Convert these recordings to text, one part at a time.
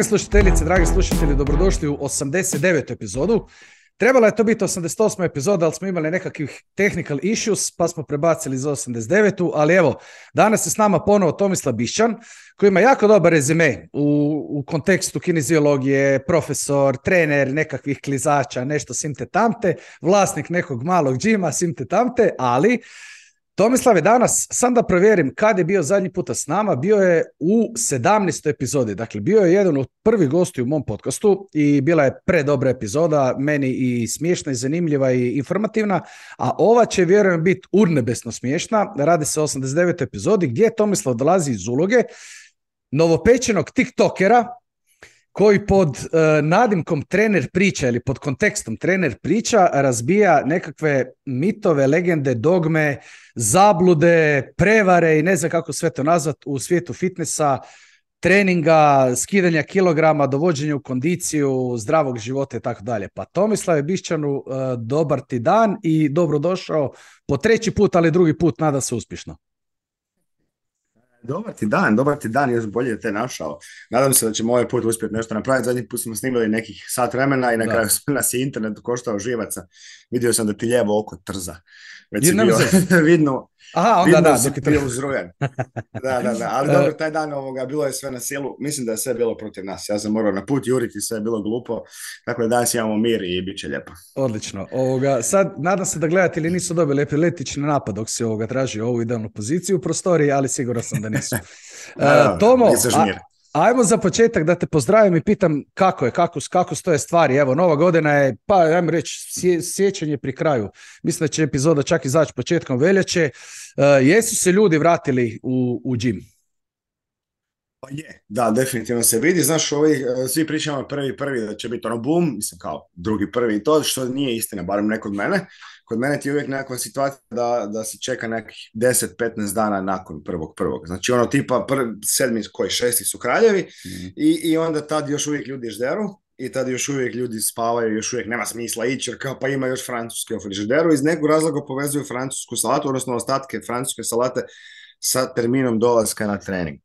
Drage slušateljice, dragi slušatelji, dobrodošli u 89. epizodu. Trebala je to biti 88. epizoda, ali smo imali nekakvih technical issues, pa smo prebacili za 89. Ali evo, danas je s nama ponovo Tomislav Bišćan, koji ima jako dobar rezime u, u kontekstu kineziologije, profesor, trener nekakvih klizača, nešto simte tamte, vlasnik nekog malog džima, simte tamte, ali Tomislav je danas sam da provjerim kad je bio zadnji puta s nama, bio je u 17. epizodi. Dakle, bio je jedan od prvih gosti u mom podcastu i bila je predobra epizoda, meni i smiješna i zanimljiva i informativna, a ova će vjerujem biti urnebesno smiješna. Radi se o 89. epizodi gdje Tomislav dolazi iz uloge novopečenog tiktokera koji pod eh, nadimkom trener priča ili pod kontekstom trener priča razbija nekakve mitove, legende, dogme, zablude, prevare i ne znam kako sve to nazvat u svijetu fitnessa, treninga, skidanja kilograma, dovođenja u kondiciju, zdravog života i tako dalje. Pa Tomislav Bišćanu, e, dobar ti dan i dobrodošao po treći put, ali drugi put, nada se uspješno. Dobar ti dan, dobar ti dan, još bolje te našao. Nadam se da ćemo ovaj put uspjeti nešto napraviti. Zadnji put smo snimili nekih sat vremena i na kraju nas je internet koštao živaca. Vidio sam da ti lijevo oko trza. Već vidno, Aha, onda da, je bio uzrujen. Da, da, da, ali e, dobro, taj dan ovoga, bilo je sve na silu, mislim da je sve bilo protiv nas, ja sam morao na put juriti, sve je bilo glupo, tako da danas imamo mir i bit će lijepo. Odlično, sad nadam se da gledatelji nisu dobili epiletični napad dok si ovoga tražio ovu idealnu poziciju u prostoriji, ali siguran sam da nisu. E, Tomo, Ajmo za početak da te pozdravim i pitam kako je, kako, kako stoje stvari. Evo, nova godina je, pa ajmo reći, sjećanje pri kraju. Mislim da će epizoda čak izaći početkom veljače. E, jesu se ljudi vratili u, u pa je, da, definitivno se vidi. Znaš, ovi, e, svi pričamo prvi, prvi da će biti ono boom, mislim kao drugi, prvi i to, što nije istina, barem ne kod mene kod mene ti je uvijek nekakva situacija da, da se čeka nekih 10-15 dana nakon prvog prvog. Znači ono tipa prv, sedmi koji šesti su kraljevi mhm. i, i onda tad još uvijek ljudi žderu i tad još uvijek ljudi spavaju, još uvijek nema smisla ići, jer kao pa ima još francuske u frižideru. Iz nekog razloga povezuju francusku salatu, odnosno ostatke francuske salate sa terminom dolaska na trening. E,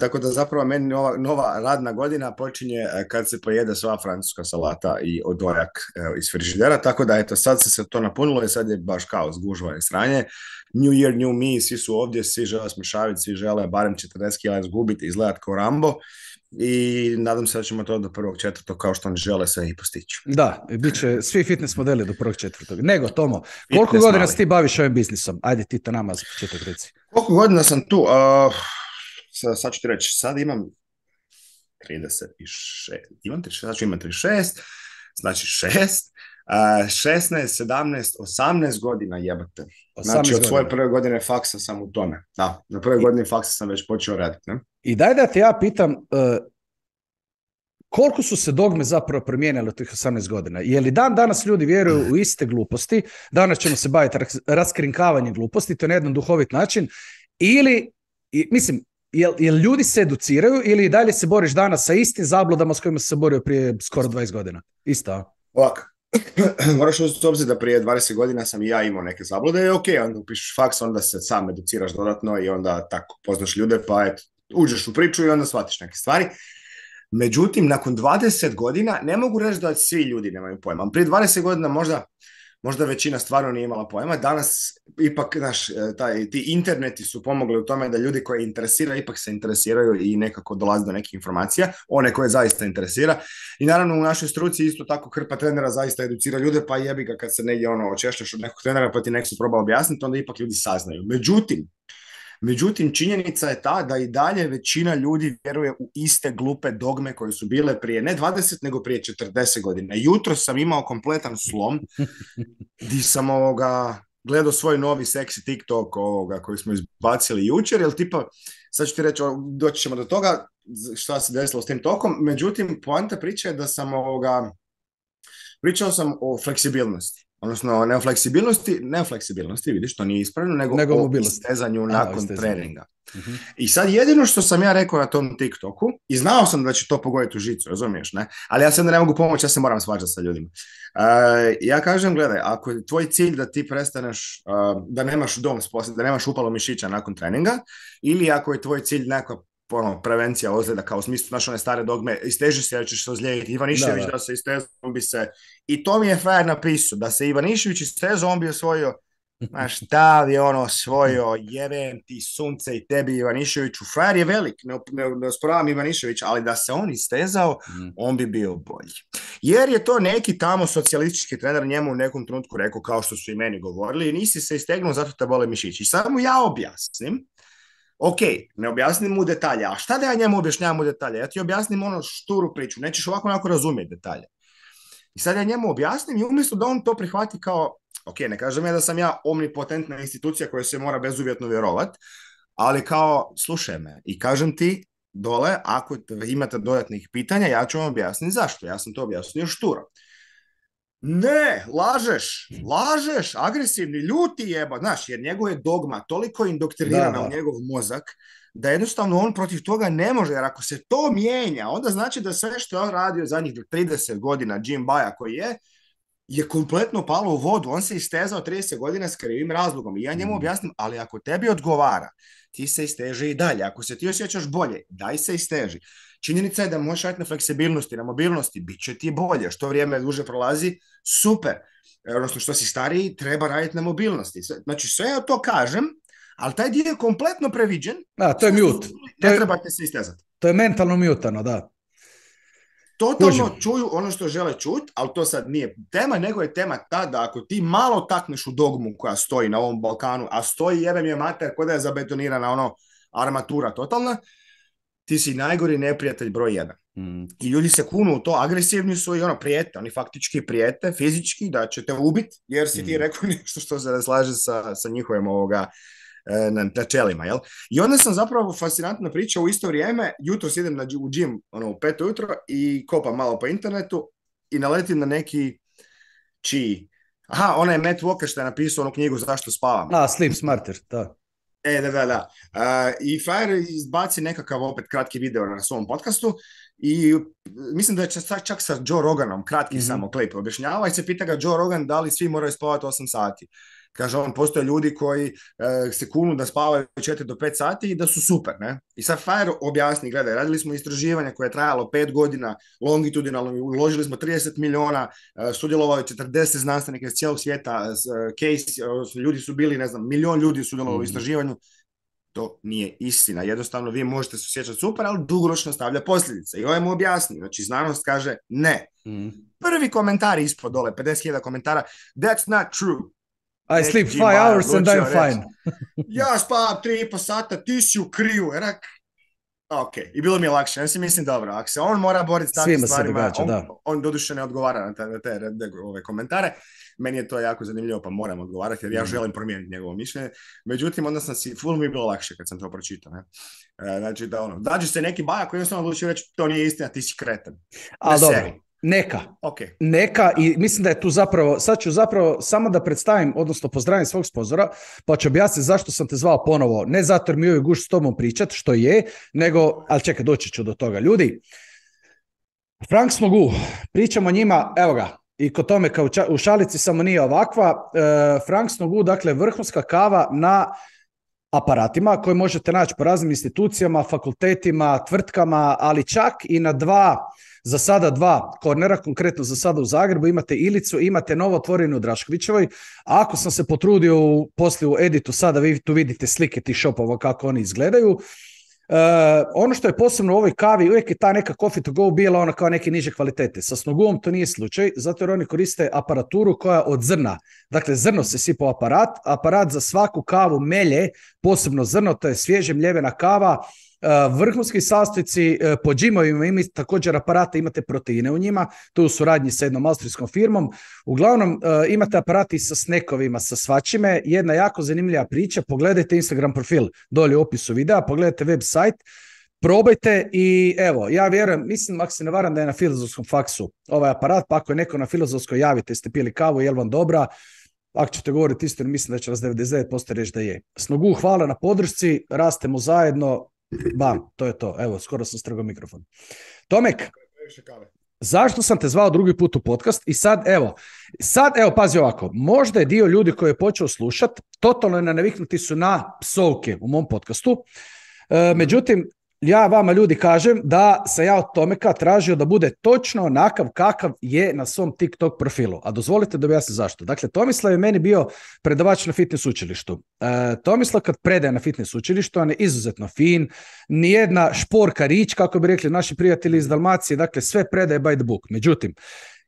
tako da zapravo meni nova, nova radna godina počinje e, kad se pojede sva francuska salata i odojak e, iz frižidera, tako da eto sad se, se to napunilo i sad je baš kao zgužva i sranje. New year, new me, svi su ovdje, svi žele smršaviti, svi žele barem 40 kila izgubiti, izgledati kao Rambo i nadam se da ćemo to do prvog četvrtog kao što oni žele sve i postiću. Da, bit će svi fitness modeli do prvog četvrtog. Nego, Tomo, fitness koliko godina mali. si ti baviš ovim biznisom? Ajde ti to nama za početak reci. Koliko godina sam tu? Uh, sad ću ti reći, sad imam 36, imam 36, sad ću 36, znači 6, 16, 17, 18 godina jebate. Znači, od svoje prve godine faksa sam u tome. Da, na prve godine faksa sam već počeo raditi. I daj da te ja pitam, e, koliko su se dogme zapravo promijenile od tih 18 godina? Je li dan danas ljudi vjeruju u iste gluposti? Danas ćemo se baviti raskrinkavanjem gluposti, to je na jedan duhovit način. Ili, mislim, Jel, ljudi se educiraju ili dalje se boriš danas sa istim zabludama s kojima se borio prije skoro 20 godina? Ista. Ovako moraš uzeti obzir da prije 20 godina sam i ja imao neke zablude je ok, onda upišeš faks, onda se sam educiraš dodatno i onda tako poznaš ljude pa eto, uđeš u priču i onda shvatiš neke stvari. Međutim, nakon 20 godina, ne mogu reći da svi ljudi nemaju pojma. Prije 20 godina možda možda većina stvarno nije imala pojma. Danas ipak naš, e, taj, ti interneti su pomogli u tome da ljudi koje interesira ipak se interesiraju i nekako dolaze do nekih informacija, one koje zaista interesira. I naravno u našoj struci isto tako hrpa trenera zaista educira ljude, pa jebi ga kad se negdje ono očešljaš od nekog trenera pa ti nek se proba objasniti, onda ipak ljudi saznaju. Međutim, Međutim, činjenica je ta da i dalje većina ljudi vjeruje u iste glupe dogme koje su bile prije ne 20, nego prije 40 godina. Jutro sam imao kompletan slom di sam ovoga gledao svoj novi seksi TikTok ovoga koji smo izbacili jučer, jer tipa, sad ću ti reći, doći ćemo do toga šta se desilo s tim tokom, međutim, poanta priče je da sam ovoga, pričao sam o fleksibilnosti odnosno ne o fleksibilnosti, ne fleksibilnosti, vidiš, to nije ispravno, nego, nego o stezanju nakon treninga. uh I sad jedino što sam ja rekao na tom TikToku, i znao sam da će to pogoditi u žicu, razumiješ, ne? Ali ja sad ne mogu pomoći, ja se moram svađati sa ljudima. E, ja kažem, gledaj, ako je tvoj cilj da ti prestaneš, e, da nemaš dom da nemaš upalo mišića nakon treninga, ili ako je tvoj cilj neka ono, prevencija ozljeda kao u smislu naše one stare dogme, isteži se jer ćeš se ozlijediti. Ivan Išević da, se istezao bi se... I to mi je Fajer napisao, da se Ivan Išević istezao, on bi osvojio Znaš, da je ono svojo, jeven ti sunce i tebi Ivaniševiću, far je velik, ne, ne, ne osporavam Ivanišević, ali da se on istezao, mhm. on bi bio bolji. Jer je to neki tamo socijalistički trener njemu u nekom trenutku rekao, kao što su i meni govorili, nisi se istegnuo, zato te bole mišići. I mu ja objasnim ok, ne objasnim mu detalje, a šta da ja njemu objašnjavam u detalje? Ja ti objasnim ono šturu priču, nećeš ovako onako razumjeti detalje. I sad ja njemu objasnim i umjesto da on to prihvati kao, ok, ne kažem ja da sam ja omnipotentna institucija koja se mora bezuvjetno vjerovat, ali kao, slušaj me i kažem ti dole, ako imate dodatnih pitanja, ja ću vam objasniti zašto. Ja sam to objasnio šturo. Ne, lažeš, lažeš, agresivni, ljuti jeba, znaš, jer njegov je dogma toliko indoktrinirana u njegov mozak da jednostavno on protiv toga ne može, jer ako se to mijenja, onda znači da sve što je on radio zadnjih 30 godina, Jim Baja koji je, je kompletno palo u vodu. On se istezao 30 godina s krivim razlogom. I ja njemu mm. objasnim, ali ako tebi odgovara, ti se isteže i dalje. Ako se ti osjećaš bolje, daj se isteži. Činjenica je da možeš raditi na fleksibilnosti, na mobilnosti, bit će ti bolje. Što vrijeme duže prolazi, super. E, odnosno što si stariji, treba raditi na mobilnosti. Znači sve ja to kažem, ali taj dio je kompletno previđen. Da, to je mute. Ne trebate se istezati. To je mentalno mutano, da. Totalno čuju ono što žele čut, ali to sad nije tema, nego je tema ta da ako ti malo takneš u dogmu koja stoji na ovom Balkanu, a stoji jebem je mater kod je zabetonirana ono armatura totalna, ti si najgori neprijatelj broj jedan. Mm. I ljudi se kunu u to, agresivni su i ono prijete, oni faktički prijete fizički da će te ubit jer si ti mm. rekao nešto što se razlaže sa, sa njihovim ovoga e, na načelima, jel? I onda sam zapravo fascinantna priča u isto vrijeme, jutro idem na, u džim, ono, u peto jutro i kopam malo po internetu i naletim na neki čiji. Aha, onaj Matt Walker što je napisao onu knjigu Zašto spavam. A, Sleep Smarter, da. E, da, da, da. I Fire izbaci nekakav opet kratki video na svom podcastu i mislim da će čak, čak sa Joe Roganom, kratki mhm. samo klip objašnjava i se pita ga Joe Rogan da li svi moraju spavati 8 sati. Kaže on, postoje ljudi koji e, se kunu da spavaju 4 do 5 sati i da su super, ne? I sad Fajer objasni, gledaj, radili smo istraživanje koje je trajalo 5 godina, longitudinalno, uložili smo 30 miliona, e, sudjelovao je 40 znanstvenika iz cijelog svijeta, e, e, case, ljudi su bili, ne znam, milion ljudi sudjelovali u mhm. istraživanju, to nije istina. Jednostavno, vi možete se osjećati super, ali dugoročno stavlja posljedice. I ovaj mu objasni, Znači, znanost kaže ne. Mhm. Prvi komentar ispod dole, 50.000 komentara, that's not true. I sleep five hours and I'm fine. ja spavam tri i sata, ti si u kriju. Ok, i bilo mi je lakše. Ja si mislim, dobro, ako se on mora boriti s takvim stvarima, on, da. on doduše ne odgovara na te, ove komentare. Meni je to jako zanimljivo, pa moram odgovarati, jer ja mhm. želim promijeniti njegovo mišljenje. Međutim, onda sam si, full mi je bilo lakše kad sam to pročitao. E, znači, da ono, dađe se neki baja koji jednostavno odlučio reći, to nije istina, ti si kretan. A, dobro. Neka. Okay. Neka i mislim da je tu zapravo, sad ću zapravo samo da predstavim, odnosno pozdravim svog spozora, pa ću objasniti zašto sam te zvao ponovo. Ne zato jer mi uvijek guš s tobom pričat, što je, nego, ali čekaj, doći ću do toga. Ljudi, Frank Smogu, pričamo o njima, evo ga, i kod tome kao u šalici samo nije ovakva. E, Frank Snogu, dakle, vrhunska kava na aparatima koje možete naći po raznim institucijama, fakultetima, tvrtkama, ali čak i na dva za sada dva kornera, konkretno za sada u Zagrebu, imate Ilicu, imate novo otvorenu u Draškovićevoj, ako sam se potrudio u, poslije u editu, sada vi tu vidite slike tih šopova kako oni izgledaju, e, ono što je posebno u ovoj kavi, uvijek je ta neka coffee to go bila ona kao neke niže kvalitete. Sa snogom to nije slučaj, zato jer oni koriste aparaturu koja od zrna. Dakle, zrno se sipa u aparat, aparat za svaku kavu melje, posebno zrno, to je svježe mljevena kava, Eh, vrhunski sastojci eh, po džimovima mi također aparate, imate proteine u njima, tu u suradnji sa jednom austrijskom firmom. Uglavnom eh, imate aparati sa snekovima, sa svačime. Jedna jako zanimljiva priča, pogledajte Instagram profil dolje u opisu videa, pogledajte website, probajte i evo, ja vjerujem, mislim ako se ne varam da je na filozofskom faksu ovaj aparat, pa ako je neko na filozofskoj javite, ste pili kavu, je vam dobra, ako ćete govoriti istinu, mislim da će vas 99% reći da je. Snogu, hvala na podršci, rastemo zajedno, Bam, to je to. Evo, skoro sam strgao mikrofon. Tomek, zašto sam te zvao drugi put u podcast i sad evo, sad evo pazi ovako, možda je dio ljudi koji je počeo slušat, totalno je naviknuti su na psovke u mom podcastu, e, međutim ja vama ljudi kažem da sam ja od Tomeka tražio da bude točno onakav kakav je na svom TikTok profilu. A dozvolite da objasnim zašto. Dakle, Tomislav je meni bio predavač na fitness učilištu. E, Tomislav kad predaje na fitness učilištu, on je izuzetno fin, nijedna šporka rič, kako bi rekli naši prijatelji iz Dalmacije, dakle sve predaje by the book. Međutim,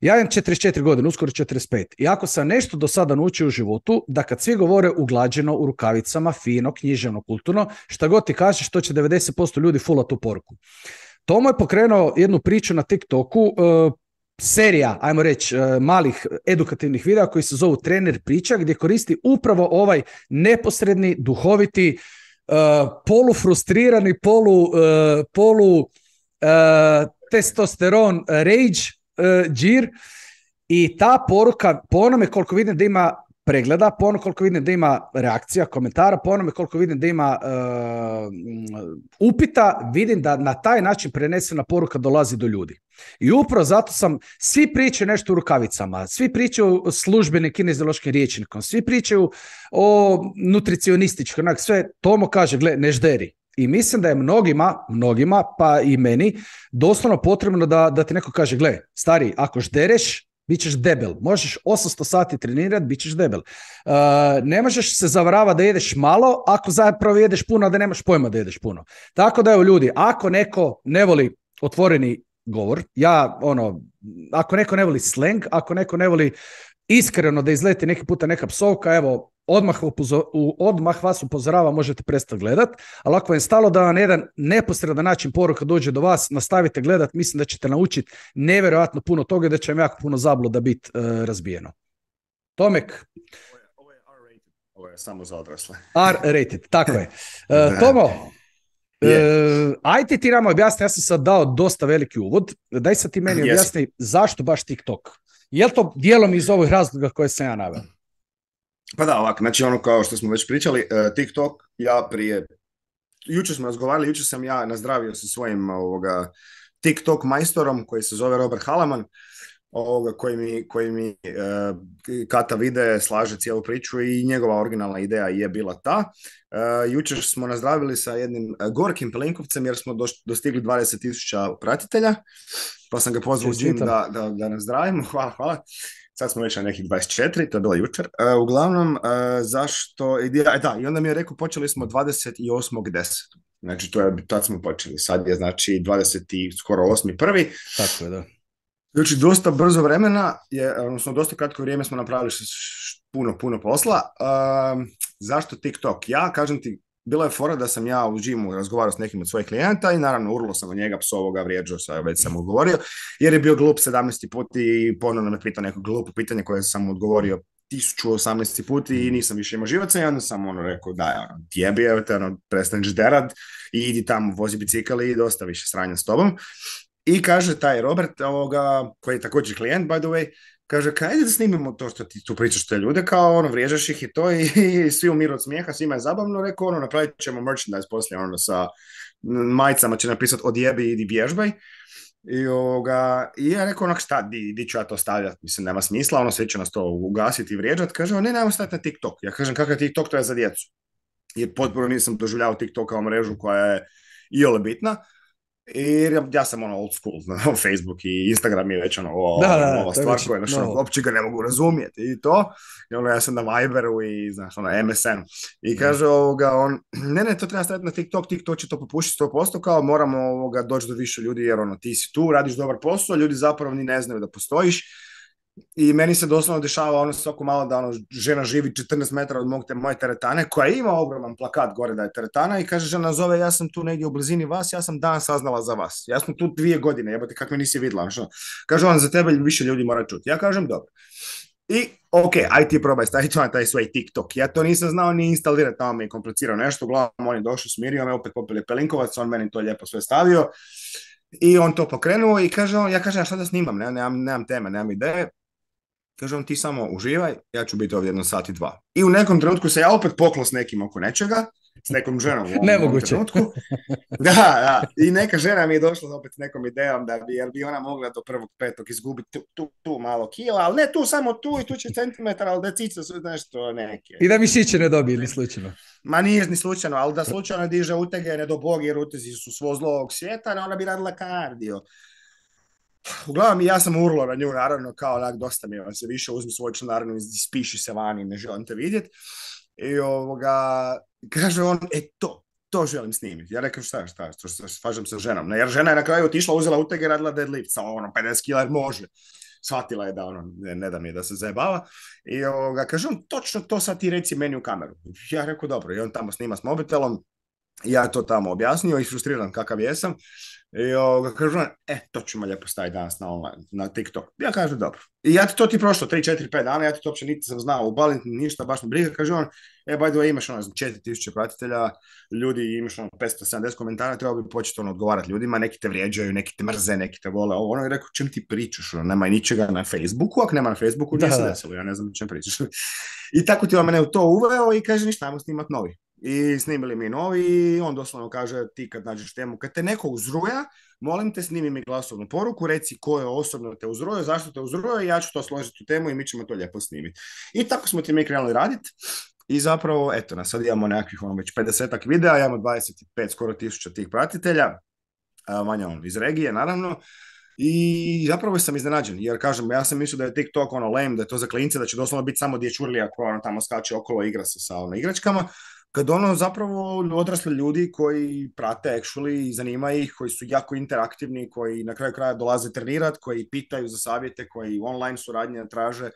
ja imam 44 godine, uskoro 45. I ako sam nešto do sada naučio u životu, da kad svi govore uglađeno, u rukavicama, fino, književno, kulturno, šta god ti kažeš, to će 90% ljudi fula tu poruku. Tomo je pokrenuo jednu priču na TikToku, e, serija, ajmo reći, e, malih edukativnih videa koji se zovu Trener priča, gdje koristi upravo ovaj neposredni, duhoviti, e, polufrustrirani, polu, polu testosteron rage E, džir i ta poruka, po onome koliko vidim da ima pregleda, po onome koliko vidim da ima reakcija, komentara, po onome koliko vidim da ima e, mm, upita, vidim da na taj način prenesena poruka dolazi do ljudi. I upravo zato sam, svi pričaju nešto u rukavicama, svi pričaju o službenim kineziološkim riječnikom, svi pričaju o nutricionističkom, onak sve, Tomo kaže, gle, ne i mislim da je mnogima, mnogima, pa i meni, doslovno potrebno da, da ti neko kaže, gle, stari, ako ždereš, bit ćeš debel. Možeš 800 sati trenirati, bit ćeš debel. Uh, ne možeš se zavaravati da jedeš malo, ako zapravo jedeš puno, da nemaš pojma da jedeš puno. Tako da, evo ljudi, ako neko ne voli otvoreni govor, ja, ono, ako neko ne voli sleng, ako neko ne voli iskreno da izleti neki puta neka psovka, evo, odmah, odmah vas upozorava, možete prestati gledat, ali ako vam je stalo da vam jedan neposredan način poruka dođe do vas, nastavite gledat, mislim da ćete naučiti nevjerojatno puno toga i da će vam jako puno zabluda biti e, razbijeno. Tomek. Ovo je, R-rated. Ovo je samo za odrasle. R-rated, tako je. E, Tomo, yeah. ajde ti nama objasni, ja sam sad dao dosta veliki uvod, daj sad ti meni objasni zašto baš TikTok? Je li to dijelom iz ovih razloga koje sam ja naveo? Pa da, ovako, znači ono kao što smo već pričali, e, TikTok, ja prije, jučer smo razgovarali, jučer sam ja nazdravio sa svojim ovoga, TikTok majstorom koji se zove Robert Halaman, ovoga, koji mi, koji mi e, kata vide, slaže cijelu priču i njegova originalna ideja je bila ta. E, jučer smo nazdravili sa jednim e, gorkim plinkovcem jer smo doš, dostigli 20.000 pratitelja, pa sam ga pozvao Jim da, da, da nazdravimo. Hvala, hvala sad smo već na nekih 24, to je bilo jučer. E, uglavnom, e, zašto, da, e, da, i onda mi je rekao, počeli smo 28.10. Znači, to je, tad smo počeli, sad je znači 20 skoro 8. prvi. Tako je, da. Znači, dosta brzo vremena, je, odnosno dosta kratko vrijeme smo napravili puno, puno posla. zašto TikTok? Ja, kažem ti, bila je fora da sam ja u džimu razgovarao s nekim od svojih klijenta i naravno urlo sam od njega, psovoga, vrijeđao sam, već sam odgovorio, jer je bio glup 17. put i ponovno me pitao neko glupo pitanje koje sam odgovorio 1018. put i nisam više imao živaca i onda sam ono rekao da, ono, djebi, evo te, ono, prestaneš derad i idi tamo, vozi bicikl i dosta više sranja s tobom. I kaže taj Robert, ovoga, koji je također klijent, by the way, Kaže, kaj da snimimo to što ti tu pričaš te ljude, kao ono, vriježaš ih i to i, i svi miru od smijeha, svima je zabavno, rekao, ono, napravit ćemo merchandise poslije, ono, sa majicama će napisat odjebi i vježbaj. I, ovoga, I ja rekao, onak, šta, di, di ću ja to stavljati, mislim, nema smisla, ono, svi će nas to ugasiti i vrijeđat Kaže, ne, nemoj stati na TikTok. Ja kažem, kakav TikTok, to je za djecu. Jer potpuno nisam doživljavao TikTok kao mrežu koja je i ole bitna jer ja sam ono old school, Facebook i Instagram je već ono o, da, nova stvar koja je uopće ga ne mogu razumjeti i to. I ono ja sam na Viberu i znaš ono MSN. I kaže ovoga on, ne ne to treba staviti na TikTok, TikTok će to popušiti 100% kao moramo ovoga doći do više ljudi jer ono ti si tu, radiš dobar posao, ljudi zapravo ni ne znaju da postojiš i meni se doslovno dešava ono svako malo da ono, žena živi 14 metara od mog te, moje teretane, koja ima ogroman plakat gore da je teretana i kaže žena zove ja sam tu negdje u blizini vas, ja sam dan saznala za vas. Ja sam tu dvije godine, jebate kak me nisi vidla. Ono kaže on za tebe više ljudi mora čuti. Ja kažem dobro. I ok, aj ti probaj staviti na taj svoj TikTok. Ja to nisam znao ni instalirati, tamo mi je komplicirao nešto. Uglavnom on je došao, smirio me, opet popili pelinkovac, on meni to lijepo sve stavio. I on to pokrenuo i kaže on, ja kažem, šta da snimam, ne, nemam, nemam teme, nemam ideje on ti samo uživaj, ja ću biti ovdje jedno sat i dva. I u nekom trenutku se ja opet poklo s nekim oko nečega, s nekom ženom u ovom trenutku. Da, da. I neka žena mi je došla opet s nekom idejom da bi, jer bi ona mogla do prvog petog izgubiti tu, tu, malo kila, ali ne tu, samo tu i tu će centimetar, ali da cica su nešto neke. I da mi siće ne dobije ni slučajno. Ma nije ni slučajno, ali da slučajno diže utege, ne do bog, jer utezi su svo zlo ovog svijeta, ona bi radila kardio uglavnom ja sam urlo na nju, naravno, kao onak, dosta mi je, ono, se više uzmi svoj članarinu i spiši se vani, ne želim te vidjeti. I ovoga, kaže on, e to, to želim snimiti. Ja rekao šta, šta, šta, se sa ženom. Ne, jer žena je na kraju otišla, uzela uteg i radila deadlift sa ono 50 kila, može. Shvatila je da ono, ne, da mi je da se zajebava. I ovoga, kaže on, točno to sad ti reci meni u kameru. Ja rekao, dobro. I on tamo snima s mobitelom, ja to tamo objasnio i frustriran kakav jesam. I ovoga, kažu, e, to ćemo lijepo staviti danas na online, na TikTok. Ja kažem, dobro. I ja ti to ti prošlo 3, 4, 5 dana, ja ti to uopće niti sam znao ubalit, ništa, baš mi briga. Kaže on, e, by the way, imaš ono, 4000 pratitelja, ljudi, imaš ono, 570 komentara, treba bi početi ono odgovarati ljudima, neki te vrijeđaju, neki te mrze, neki te vole, ovo, ono, je rekao, čim ti pričaš, ono, nema ničega na Facebooku, ako nema na Facebooku, nije se desilo, ja ne znam čem pričaš. I tako ti on mene u to uveo i kaže, ništa, ajmo snimat novi. I snimili mi novi i on doslovno kaže ti kad nađeš temu, kad te neko uzruja, molim te snimi mi glasovnu poruku, reci ko je osobno te uzrujao, zašto te uzrujao i ja ću to složiti u temu i mi ćemo to lijepo snimiti. I tako smo ti mi krenuli raditi. I zapravo, eto na sad imamo nekakvih ono, već 50 videa, imamo 25, skoro tisuća tih pratitelja, manja on iz regije, naravno. I zapravo sam iznenađen, jer kažem, ja sam mislio da je TikTok ono lame, da je to za klince, da će doslovno biti samo dječurlija koja ono tamo skače okolo igra se sa ono igračkama, kad ono zapravo odrasli ljudi koji prate actually i zanima ih, koji su jako interaktivni, koji na kraju kraja dolaze trenirat, koji pitaju za savjete, koji online suradnje traže. E,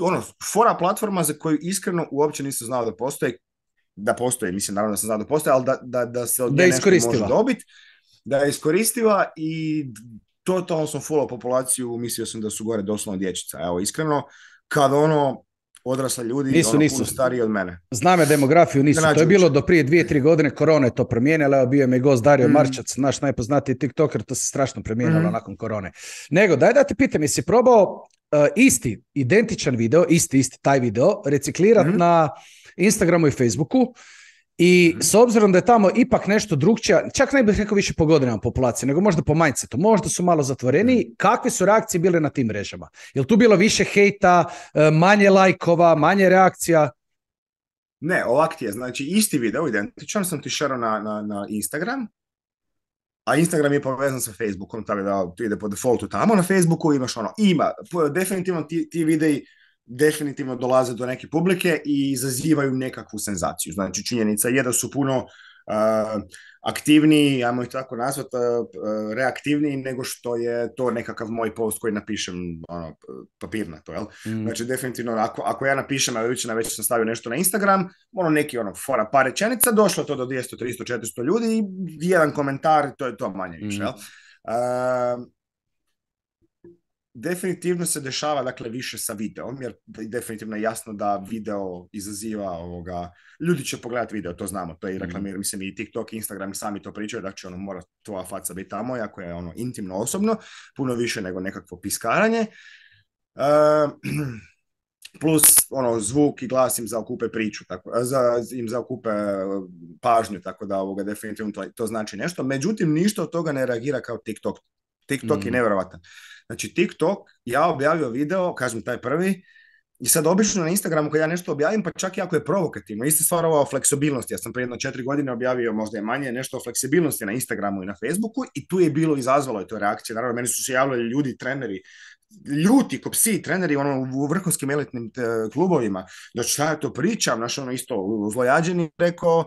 ono, fora platforma za koju iskreno uopće nisam znao da postoje da postoji, mislim naravno da sam znao da postoje ali da, da, da se od nje nešto može dobiti, da je iskoristiva i totalno sam fulao populaciju, mislio sam da su gore doslovno dječica. Evo, iskreno, kad ono, odrasli ljudi nisu, ono, nisu. stariji od mene. Zname demografiju, nisu. to je bilo do prije dvije, tri godine, korona je to promijenila, evo bio mi gost Dario mm. Marčac, naš najpoznatiji tiktoker, to se strašno promijenilo mm. nakon korone. Nego, daj da te pitam, jesi probao e, isti, identičan video, isti, isti taj video, reciklirat mm. na Instagramu i Facebooku, i mhm. s obzirom da je tamo ipak nešto drugčija, čak ne bih rekao više po godinama populacije, nego možda po mindsetu, možda su malo zatvoreniji, mhm. kakve su reakcije bile na tim mrežama? Jel tu bilo više hejta, e, manje lajkova, manje reakcija? Ne, ovak ti je, znači isti video, identičan sam ti šarao na, Instagram, a Instagram je povezan sa Facebookom, tako da ti ide po defaultu tamo na Facebooku, imaš ono, ima, definitivno ti, ti videi definitivno dolaze do neke publike i izazivaju nekakvu senzaciju. Znači, činjenica je da su puno uh, aktivniji, ajmo ih tako nazvat, uh, reaktivniji nego što je to nekakav moj post koji napišem ono, papirnato, jel? Mm. Znači, definitivno, ako, ako ja napišem, a već na već sam stavio nešto na Instagram, ono neki ono, fora par rečenica, došlo to do 200, 300, 400 ljudi i jedan komentar, to je to manje više, mm. jel? definitivno se dešava dakle više sa videom, jer definitivno je jasno da video izaziva ovoga, ljudi će pogledati video, to znamo, to je i mhm. reklamir, mislim i TikTok Instagram sami to pričaju, da će ono mora tvoja faca biti tamo, jako je ono intimno osobno, puno više nego nekakvo piskaranje. Ehm, plus ono zvuk i glas im zaokupe priču, tako, e, za, im zaokupe e, pažnju, tako da ovoga definitivno to, to znači nešto. Međutim, ništa od toga ne reagira kao TikTok TikTok je mm. nevjerovatan. Znači TikTok, ja objavio video, kažem taj prvi, i sad obično na Instagramu kad ja nešto objavim, pa čak i ako je provokativno, ista stvar ova o fleksibilnosti. Ja sam prije jedno četiri godine objavio, možda je manje, nešto o fleksibilnosti na Instagramu i na Facebooku i tu je bilo, izazvalo je to reakcije. Naravno, meni su se javljali ljudi, treneri, ljuti, ko psi, treneri ono, u vrhunskim elitnim klubovima. Da znači, šta ja to pričam, naš ono isto zlojađeni rekao,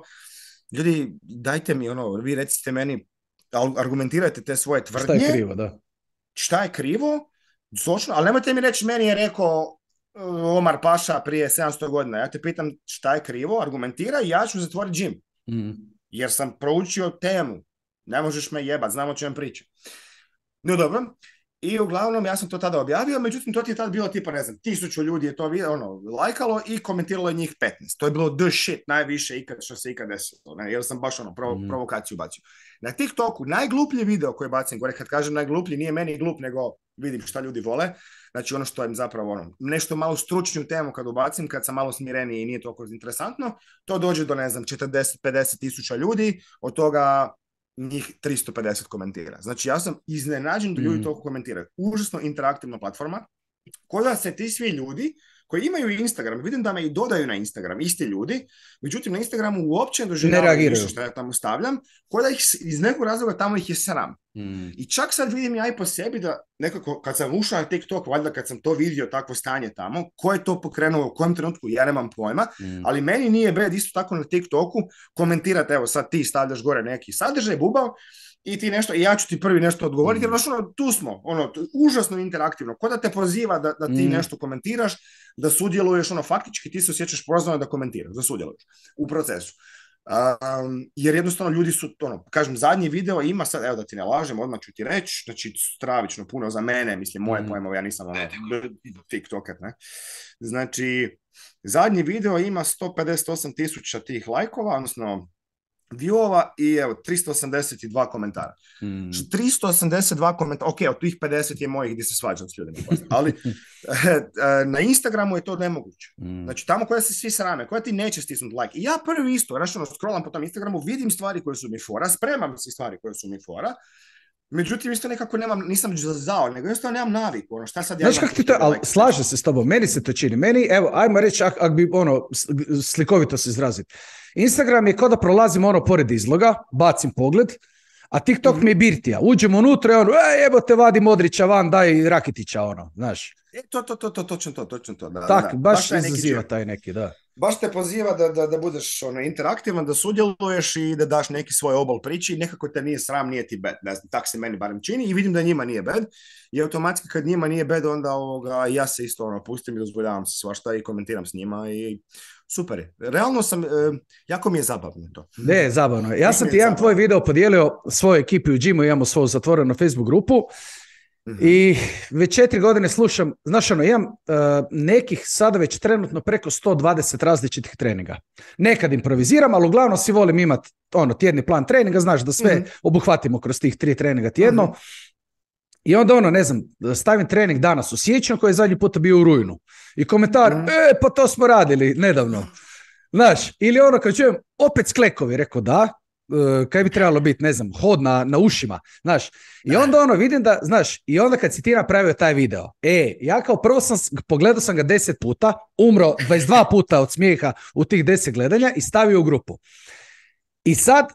ljudi, dajte mi ono, vi recite meni argumentirajte te svoje tvrdnje. Šta je krivo, da. Šta je krivo, Zločno, ali nemojte mi reći, meni je rekao e, Omar Paša prije 700 godina. Ja te pitam šta je krivo, argumentiraj, ja ću zatvoriti džim. Mm. Jer sam proučio temu. Ne možeš me jebat, znam o čem pričam. No dobro, i uglavnom ja sam to tada objavio, međutim to ti je tada bilo tipa ne znam, tisuću ljudi je to ono, lajkalo i komentiralo je njih 15. To je bilo the shit najviše ikad što se ikad desilo, ne? jer sam baš ono provo mm. provokaciju bacio. Na TikToku najgluplji video koji bacim gore, kad kažem najgluplji nije meni glup nego vidim šta ljudi vole, znači ono što im zapravo ono, nešto malo stručniju temu kad ubacim, kad sam malo smireniji i nije toliko interesantno, to dođe do ne znam 40-50 tisuća ljudi, od toga njih 350 komentira. Znači ja sam iznenađen da ljudi mm. toliko komentiraju. Užasno interaktivna platforma koja se ti svi ljudi koji imaju Instagram, vidim da me i dodaju na Instagram, isti ljudi, međutim na Instagramu uopće ne doživljavaju što ja tamo stavljam, ko da ih iz nekog razloga tamo ih je sram. Hmm. I čak sad vidim ja i po sebi da nekako kad sam ušao na TikTok, valjda kad sam to vidio takvo stanje tamo, ko je to pokrenuo, u kojem trenutku, ja nemam pojma, hmm. ali meni nije bed isto tako na TikToku komentirati, evo sad ti stavljaš gore neki sadržaj, bubao, i ti nešto, ja ću ti prvi nešto odgovoriti, jer mhm. ono, tu smo, ono, užasno interaktivno, ko da te poziva da, da ti mhm. nešto komentiraš, da sudjeluješ, ono, faktički ti se osjećaš prozvano da komentiraš, da sudjeluješ u procesu. jer jednostavno ljudi su, ono, kažem, zadnji video ima sad, evo da ti ne lažem, odmah ću ti reći, znači stravično puno za mene, mislim, moje mm. ja nisam ono, tiktoker, ne. Znači, zadnji video ima 158 tisuća tih lajkova, odnosno view i evo 382 komentara. Mm. 382 komentara, ok, od tih 50 je mojih gdje se svađam s ljudima, ali e, na Instagramu je to nemoguće. Mm. Znači tamo koja se svi srame, koja ti neće stisnuti like. I ja prvi isto, znači scrollam po tom Instagramu, vidim stvari koje su mi fora, spremam si stvari koje su mi fora, Međutim, isto nekako nemam, nisam zao, nego isto nemam naviku, ono, šta sad ja... Znaš ali ovaj- slažem se s tobom, meni se to čini, meni, evo, ajmo reći, ak, bi, ono, slikovito se izraziti. Instagram je kao da prolazim, ono, pored izloga, bacim pogled, a TikTok mm mi je birtija. Uđem unutra i ono, evo te vadi Modrića van, daj Rakitića, ono, znaš. E, to, to, to, to, točno to, točno to, da. Tak, baš izaziva taj neki, da baš te poziva da, da, da budeš ono, interaktivan, da sudjeluješ i da daš neki svoj obal priči. Nekako te nije sram, nije ti bad. Ne tak se meni barem čini i vidim da njima nije bad. I automatski kad njima nije bad, onda ovoga, ja se isto ono, pustim i dozvoljavam se svašta i komentiram s njima i super je. Realno sam, e, jako mi je zabavno to. Ne, zabavno. Ja sam ti jedan tvoj video podijelio svojoj ekipi u Džimu, imamo svoju zatvorenu Facebook grupu i mhm. već četiri godine slušam, znaš ono, imam e, nekih sada već trenutno preko 120 različitih treninga. Nekad improviziram, ali uglavnom si volim imati ono, tjedni plan treninga, znaš da sve mhm. obuhvatimo kroz tih tri treninga tjedno. Mhm. I onda ono, ne znam, stavim trening danas u siječnju koji je zadnji puta bio u rujnu. I komentar, mm e, pa to smo radili nedavno. Znaš, ili ono kad čujem, opet sklekovi, rekao da, E, kaj bi trebalo biti, ne znam, hod na, na ušima, znaš. I onda ono, vidim da, znaš, i onda kad si ti napravio taj video, e, ja kao prvo sam, pogledao sam ga deset puta, umro 22 puta od smijeha u tih deset gledanja i stavio u grupu. I sad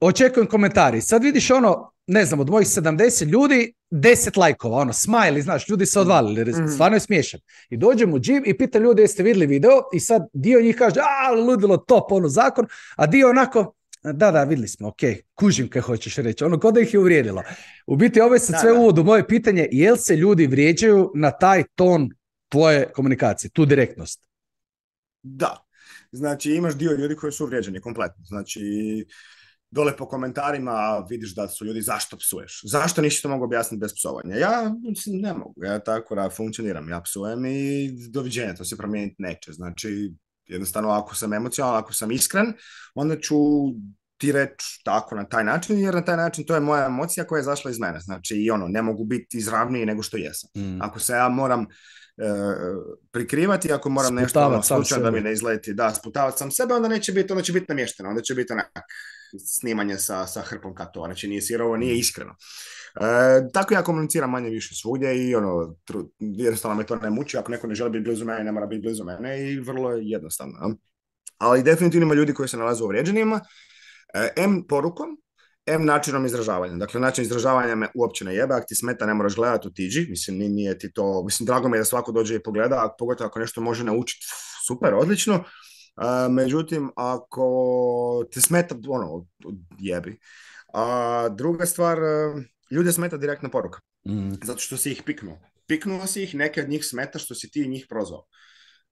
očekujem komentari. Sad vidiš ono, ne znam, od mojih 70 ljudi, 10 lajkova, ono, smajli, znaš, ljudi se odvalili, mhm. stvarno je smiješan. I dođem u džim i pitam ljudi jeste vidjeli video i sad dio njih kaže, a, ludilo, top, ono, zakon, a dio onako, da, da, vidjeli smo, ok, kužim kaj hoćeš reći. Ono, kod da ih je uvrijedilo. U biti, ovo je sve uvodu moje pitanje, jel se ljudi vrijeđaju na taj ton tvoje komunikacije, tu direktnost? Da. Znači, imaš dio ljudi koji su uvrijeđeni kompletno. Znači, dole po komentarima vidiš da su ljudi zašto psuješ? Zašto nisi to mogu objasniti bez psovanja? Ja ne mogu, ja tako da funkcioniram, ja psujem i doviđenja, to se promijeniti neće. Znači, jednostavno ako sam emocionalan, ako sam iskren, onda ću ti reći tako na taj način, jer na taj način to je moja emocija koja je zašla iz mene. Znači, i ono, ne mogu biti izravniji nego što jesam. Mm. Ako se ja moram e, prikrivati, ako moram nešto ono, slučajno da mi ne izleti, da, sputavati sam sebe, onda neće biti, onda će biti namješteno, onda će biti onak snimanje sa, sa hrpom katova. Znači, nije sirovo, nije mm. iskreno. E, tako ja komuniciram manje više svugdje i ono, tru, jednostavno me to ne muči. Ako neko ne želi biti blizu mene, ne mora biti blizu mene i vrlo je jednostavno. Ali definitivno ima ljudi koji se nalaze vrijeđenima, E, M porukom, M načinom izražavanja. Dakle, način izražavanja me uopće ne jebe, ako ti smeta ne moraš gledati, otiđi. Mislim, nije ti to, mislim, drago mi je da svako dođe i pogleda, a pogotovo ako nešto može naučiti, super, odlično. E, međutim, ako te smeta, ono, jebi. A druga stvar, e, ljude smeta direktna poruka. Mm. Zato što si ih piknuo. Piknuo si ih, neke od njih smeta što si ti njih prozvao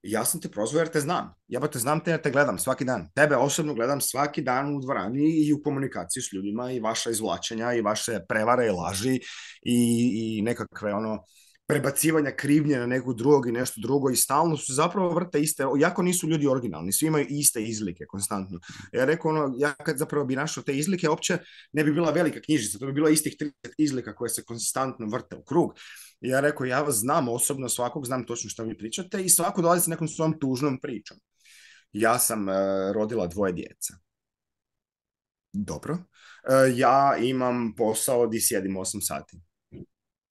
ja sam te prozvao jer te znam. Ja te znam te jer te gledam svaki dan. Tebe osobno gledam svaki dan u dvorani i u komunikaciji s ljudima i vaša izvlačenja i vaše prevare i laži i, i nekakve ono prebacivanja krivnje na nekog drugog i nešto drugo i stalno su zapravo vrte iste, jako nisu ljudi originalni, svi imaju iste izlike konstantno. Ja rekao ono, ja kad zapravo bi našao te izlike, opće ne bi bila velika knjižica, to bi bilo istih 30 izlika koje se konstantno vrte u krug ja rekao, ja vas znam osobno svakog, znam točno što mi pričate i svako dolazi sa nekom svojom tužnom pričom. Ja sam e, rodila dvoje djeca. Dobro. E, ja imam posao gdje sjedim 8 sati.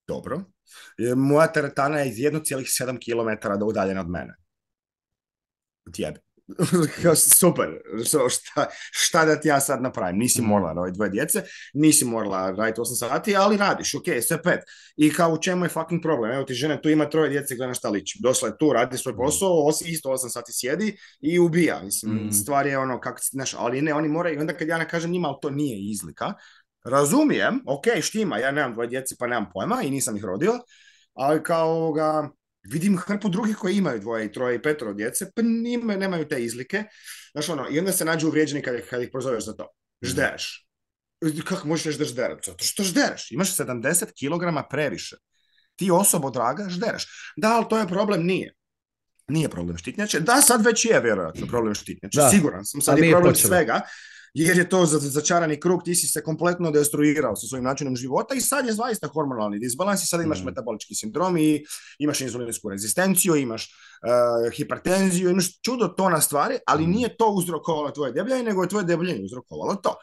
Dobro. E, moja teretana je 1,7 km udaljena od mene. super, šta, šta da ti ja sad napravim, nisi mhm. morala dvoje djece, nisi morala raditi 8 sati, ali radiš, ok, sve pet. I kao u čemu je fucking problem, evo ti žene tu ima troje djece, gleda šta liči, došla je tu, radi svoj mhm. posao, os, isto 8 sati sjedi i ubija, mislim, mhm. stvar je ono, kako, znaš, ali ne, oni moraju, i onda kad ja ne kažem njima, ali to nije izlika, razumijem, ok, štima, ja nemam dvoje djece pa nemam pojma i nisam ih rodio, ali kao ovoga, vidim hrpu drugih koji imaju dvoje i troje i petro djece, pa nime, nemaju te izlike. Znaš, ono, i onda se nađu uvrijeđeni kad, kad ih prozoveš za to. Mhm. Žderaš. Kako možeš reći da žderaš? Zato što žderaš. Imaš 70 kilograma previše. Ti osobo draga žderaš. Da, ali to je problem? Nije. Nije problem štitnjače. Da, sad već je vjerojatno problem štitnjače. Siguran sam. Sad je problem svega jer je to začarani krug, ti si se kompletno destruirao sa svojim načinom života i sad je zaista hormonalni disbalans i sad imaš mhm. metabolički sindrom i imaš inzulinsku rezistenciju, imaš eh, hipertenziju, imaš čudo to na stvari, ali mhm. nije to uzrokovalo tvoje debljanje, nego je tvoje debljanje uzrokovalo to.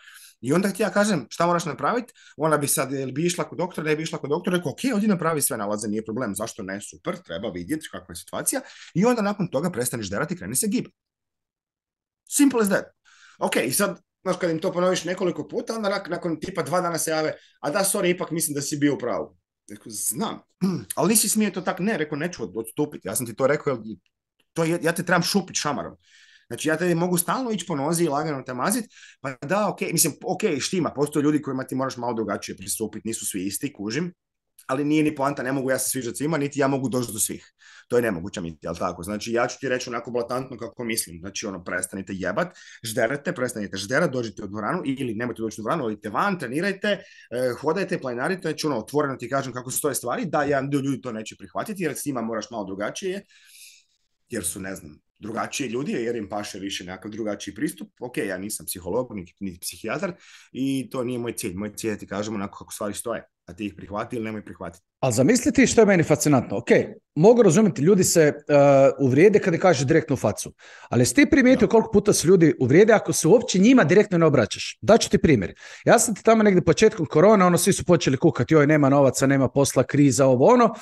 I onda ti ja kažem šta moraš napraviti, ona bi sad ili bi išla kod doktora, ne bi išla kod doktora, rekao ok, odi napravi sve nalaze, nije problem, zašto ne, super, treba vidjeti kakva je situacija i onda nakon toga prestaneš derati i kreni se gib. Simple as that. Ok, i sad znaš, kad im to ponoviš nekoliko puta, onda nakon tipa dva dana se jave, a da, sorry, ipak mislim da si bio u pravu. Rekao, znam, ali nisi smije to tak, ne, rekao, neću odstupiti, ja sam ti to rekao, jer to ja te trebam šupiti šamarom. Znači, ja te mogu stalno ići po nozi i lagano te mazit, pa da, ok, mislim, ok, štima, postoje ljudi kojima ti moraš malo drugačije pristupiti, nisu svi isti, kužim, ali nije ni poanta, ne mogu ja se sviđati svima, niti ja mogu doći do svih. To je nemoguća misija, jel tako? Znači, ja ću ti reći onako blatantno kako mislim. Znači, ono, prestanite jebat, žderate, prestanite ždera, dođite u dvoranu ili nemojte doći u dvoranu, odite van, trenirajte, eh, hodajte, planarite, znači, ono, otvoreno ti kažem kako stoje stvari, da, jedan dio ljudi to neće prihvatiti, jer s njima moraš malo drugačije, jer su, ne znam, drugačiji ljudi, jer im paše više nekakav drugačiji pristup. Ok, ja nisam psiholog, niti psihijatar i to nije moj cilj. Moj cilj je ti kažemo onako kako stvari stoje. A ti ih prihvati ili nemoj prihvatiti. Ali zamisliti što je meni fascinantno. Ok, mogu razumjeti, ljudi se uh, uvrijede kada kažeš direktno u facu. Ali jesi ti primijetio koliko puta se ljudi uvrijede ako se uopće njima direktno ne obraćaš? Daću ti primjer. Ja sam ti tamo negdje početkom korona, ono svi su počeli kukati, joj nema novaca, nema posla, kriza, ovo ono.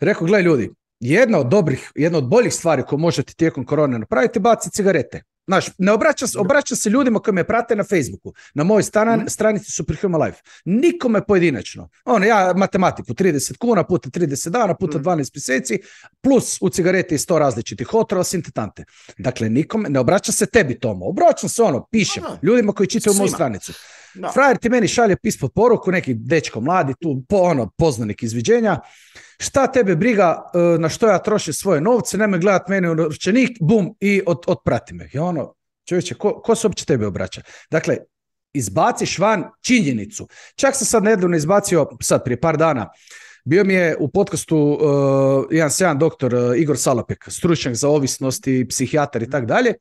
Rekao, gledaj ljudi, jedna od dobrih, jedna od boljih stvari koje možete tijekom korone napraviti je baciti cigarete. Znaš, ne obraća se, obraća se ljudima koji me prate na Facebooku. Na mojoj mhm. stranici su Life. Nikome pojedinačno. Ono, ja matematiku, 30 kuna puta 30 dana puta 12 mhm. mjeseci, plus u cigarete i 100 različitih otrova, sintetante. Dakle, nikome, ne obraća se tebi Tomo, Obraćam se ono, pišem, ljudima koji čitaju moju stranicu. Frajer ti meni šalje ispod poruku, neki dečko mladi, tu po, ono, poznanik izviđenja, šta tebe briga e, na što ja trošim svoje novce, nemoj gledat mene u novčanik, bum, i od, otprati me. I ono, čovječe, ko, se uopće tebe obraća? Dakle, izbaciš van činjenicu. Čak sam sad nedavno izbacio, sad prije par dana, bio mi je u podcastu e, jedan sjajan doktor e, Igor Salapek, stručnjak za ovisnosti, psihijatar i tako dalje,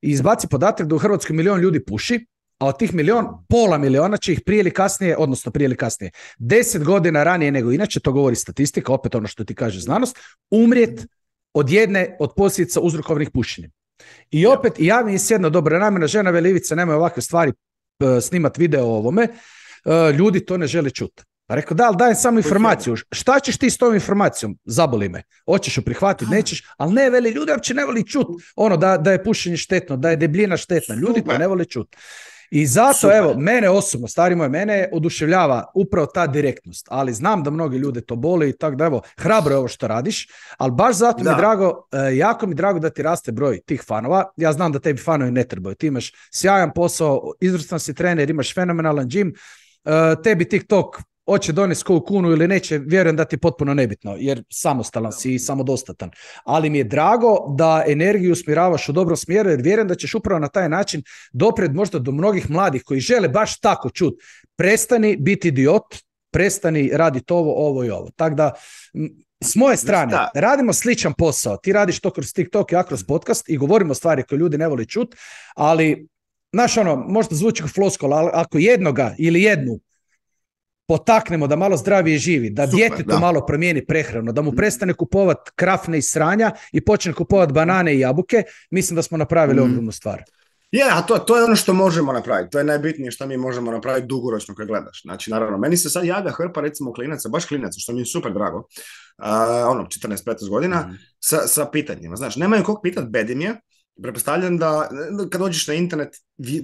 i izbaci podatak da u Hrvatskoj milion ljudi puši, a od tih milion, pola miliona će ih prije ili kasnije, odnosno prije ili kasnije, deset godina ranije nego inače, to govori statistika, opet ono što ti kaže znanost, umrijet od jedne od posljedica uzrokovnih pušenja. I opet, ja mi se jedna dobra namjena, žena velivica, nemaju ovakve stvari e, snimat video o ovome, e, ljudi to ne žele čuti. Pa rekao, da, dajem samo informaciju. Šta ćeš ti s tom informacijom? Zaboli me. Hoćeš ju prihvatiti, nećeš, ali ne, veli, ljudi uopće ne voli čut. Ono, da, da je pušenje štetno, da je debljina štetna. Ljudi to ne vole čut. I zato, evo, mene osobno, stari moj, mene oduševljava upravo ta direktnost, ali znam da mnogi ljude to boli i tako da, evo, hrabro je ovo što radiš, ali baš zato da. mi je drago, e, jako mi je drago da ti raste broj tih fanova. Ja znam da tebi fanovi ne trebaju, ti imaš sjajan posao, izvrstan si trener, imaš fenomenalan gym, e, tebi TikTok hoće donesti koju kunu ili neće, vjerujem da ti je potpuno nebitno, jer samostalan si i samodostatan. Ali mi je drago da energiju usmjeravaš u dobrom smjeru, jer vjerujem da ćeš upravo na taj način dopred možda do mnogih mladih koji žele baš tako čut. Prestani biti idiot, prestani raditi ovo, ovo i ovo. Tako da, s moje strane, radimo sličan posao. Ti radiš to kroz TikTok, ja kroz podcast i govorimo stvari koje ljudi ne vole čut, ali Znaš ono, možda zvuči kao ali ako jednoga ili jednu potaknemo da malo zdravije živi, da dijete to malo promijeni prehranu, da mu prestane kupovat krafne i sranja i počne kupovat banane i jabuke, mislim da smo napravili mm. ogromnu stvar. Je, a to, to je ono što možemo napraviti. To je najbitnije što mi možemo napraviti dugoročno kad gledaš. Znači, naravno, meni se sad javlja hrpa, recimo, klinaca, baš klinaca, što mi je super drago, ono, 14-15 godina, mhm. sa, sa pitanjima. Znaš, nemaju kog pitat, bedim je, Prepostavljam da kad dođeš na internet,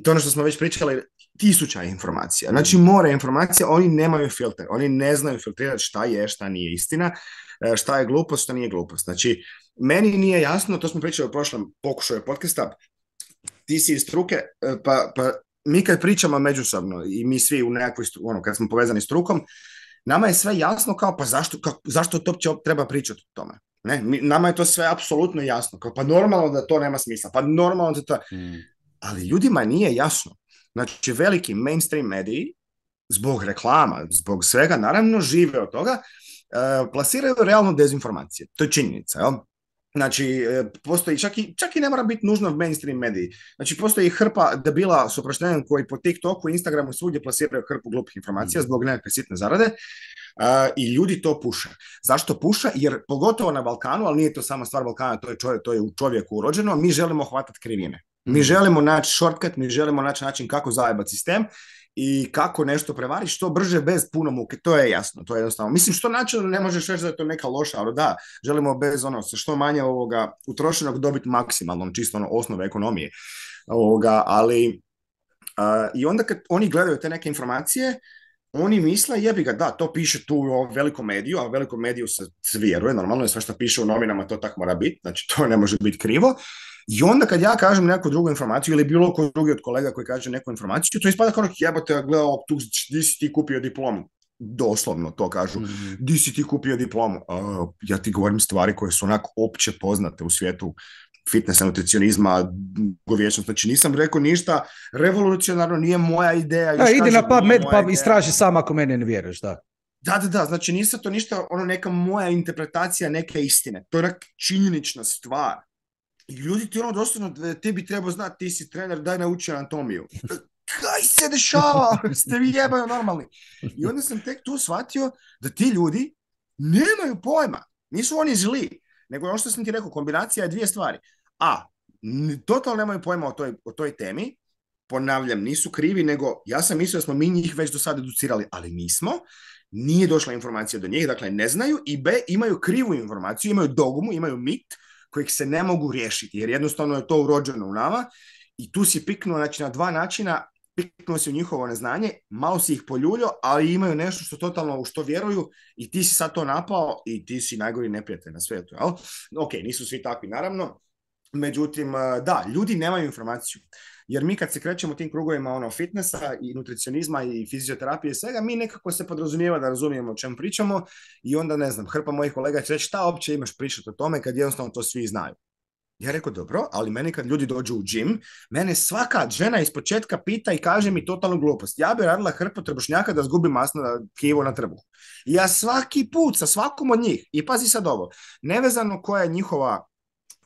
to je ono što smo već pričali, tisuća informacija. Mm. Znači more informacija, oni nemaju filter. Oni ne znaju filtrirati šta je, šta nije istina, e, šta je glupost, šta nije glupost. Znači, meni nije jasno, to smo pričali u prošlom pokušaju podcasta, ti si iz struke, e, pa, pa mi kad pričamo međusobno i mi svi u nekoj ono, kad smo povezani s strukom, nama je sve jasno kao pa zašto, zašto to treba pričati o tome. Ne, nama je to sve apsolutno jasno. Kao, pa normalno da to nema smisla, pa normalno da to... Mm. Ali ljudima nije jasno. Znači, veliki mainstream mediji, zbog reklama, zbog svega, naravno žive od toga, e, plasiraju realno dezinformacije. To je činjenica, Znači, e, postoji, čak i, čak i ne mora biti nužno u mainstream mediji. Znači, postoji hrpa debila s oproštenjem koji po TikToku, Instagramu i svugdje plasiraju hrpu glupih informacija mm. zbog nekakve sitne zarade e, i ljudi to puša. Zašto puša? Jer pogotovo na Balkanu, ali nije to samo stvar Balkana, to je, čovjek, to je u čovjeku urođeno, mi želimo hvatati krivine. Mi mhm. želimo naći shortcut, mi želimo naći način kako zajebati sistem i kako nešto prevari, što brže bez puno muke, to je jasno, to je jednostavno. Mislim što načelno ne možeš reći da je to neka loša, ali da, želimo bez ono sa što manje ovoga utrošenog dobiti maksimalno, ono, čisto ono osnove ekonomije. Ovoga, ali i onda kad oni gledaju te neke informacije, oni misle, jebi ga, da, to piše tu u velikom mediju, a veliko velikom mediju se vjeruje, normalno je sve što piše u novinama, to tako mora biti, znači to ne može biti krivo. I onda kad ja kažem neku drugu informaciju ili bilo koji drugi od kolega koji kaže neku informaciju, to ispada kao ono, jebate, gleda ovog tu, di si ti kupio diplomu? Doslovno to kažu. mm Di si ti kupio diplomu? ja ti govorim stvari koje su onako opće poznate u svijetu fitnessa, nutricionizma, dugovječnost. Znači nisam rekao ništa revolucionarno, nije moja ideja. Da, ide na PubMed pa istraži sam ako mene ne vjeruješ, da. Da, da, da, znači nisam to ništa, ono neka moja interpretacija neke istine. To je činjenična stvar. I ljudi ti ono doslovno, ti bi trebao znati, ti si trener, daj nauči anatomiju. Kaj se dešava? Ste vi jebaju normalni. I onda sam tek tu shvatio da ti ljudi nemaju pojma. Nisu oni zli. Nego ono što sam ti rekao, kombinacija je dvije stvari. A, totalno nemaju pojma o toj, o toj temi, ponavljam, nisu krivi, nego ja sam mislio da smo mi njih već do sada educirali, ali nismo. Nije došla informacija do njih, dakle ne znaju i B, imaju krivu informaciju, imaju dogumu, imaju mit kojeg se ne mogu riješiti, jer jednostavno je to urođeno u nama i tu si piknuo znači, na dva načina, piknuo si u njihovo neznanje, malo si ih poljuljo, ali imaju nešto što totalno u što vjeruju i ti si sad to napao i ti si najgori neprijatelj na svijetu. Ok, nisu svi takvi, naravno, Međutim, da, ljudi nemaju informaciju. Jer mi kad se krećemo u tim krugovima ono, fitnessa i nutricionizma i fizioterapije i svega, mi nekako se podrazumijeva da razumijemo o čemu pričamo i onda ne znam, hrpa mojih kolega će reći šta opće imaš pričati o tome kad jednostavno to svi znaju. Ja rekao, dobro, ali meni kad ljudi dođu u džim, mene svaka žena iz početka pita i kaže mi totalnu glupost. Ja bi radila hrpu trbušnjaka da zgubim masno kivo na trbu. ja svaki put sa svakom od njih, i pazi sad ovo, nevezano koja je njihova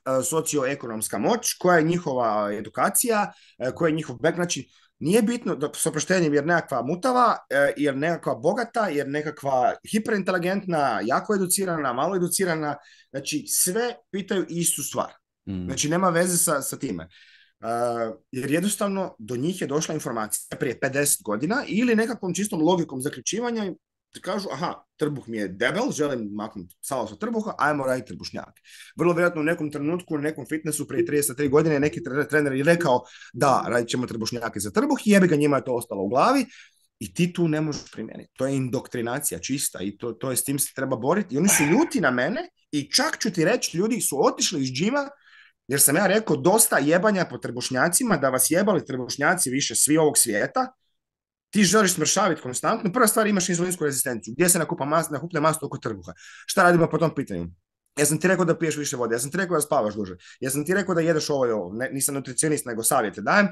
E, socioekonomska moć, koja je njihova e, edukacija, e, koja je njihov znači nije bitno, da, s oproštenjem, jer nekakva mutava, jer nekakva bogata, jer nekakva hiperinteligentna, jako educirana, malo educirana, znači sve pitaju istu stvar. Mm. Znači nema veze sa, sa time. jer jednostavno do njih je došla informacija prije 50 godina ili nekakvom čistom logikom zaključivanja kažu, aha, trbuh mi je debel, želim maknuti salo sa trbuha, ajmo raditi trbušnjake. Vrlo vjerojatno u nekom trenutku, u nekom fitnessu prije 33 godine neki trener je rekao da, radit ćemo trbušnjake za trbuh i jebi ga njima je to ostalo u glavi i ti tu ne možeš primijeniti. To je indoktrinacija čista i to, to je s tim se treba boriti. I oni su ljuti na mene i čak ću ti reći, ljudi su otišli iz džima jer sam ja rekao dosta jebanja po trbušnjacima, da vas jebali trbušnjaci više svi ovog svijeta, ti želiš smršaviti konstantno, prva stvar imaš insulinsku rezistenciju. Gdje se nakupa mas, nakuplja masno oko trbuha? Šta radimo po tom pitanju? Ja sam ti rekao da piješ više vode, ja sam ti rekao da spavaš duže, ja sam ti rekao da jedeš ovo i ovo, nisam nutricionist, nego savjete dajem,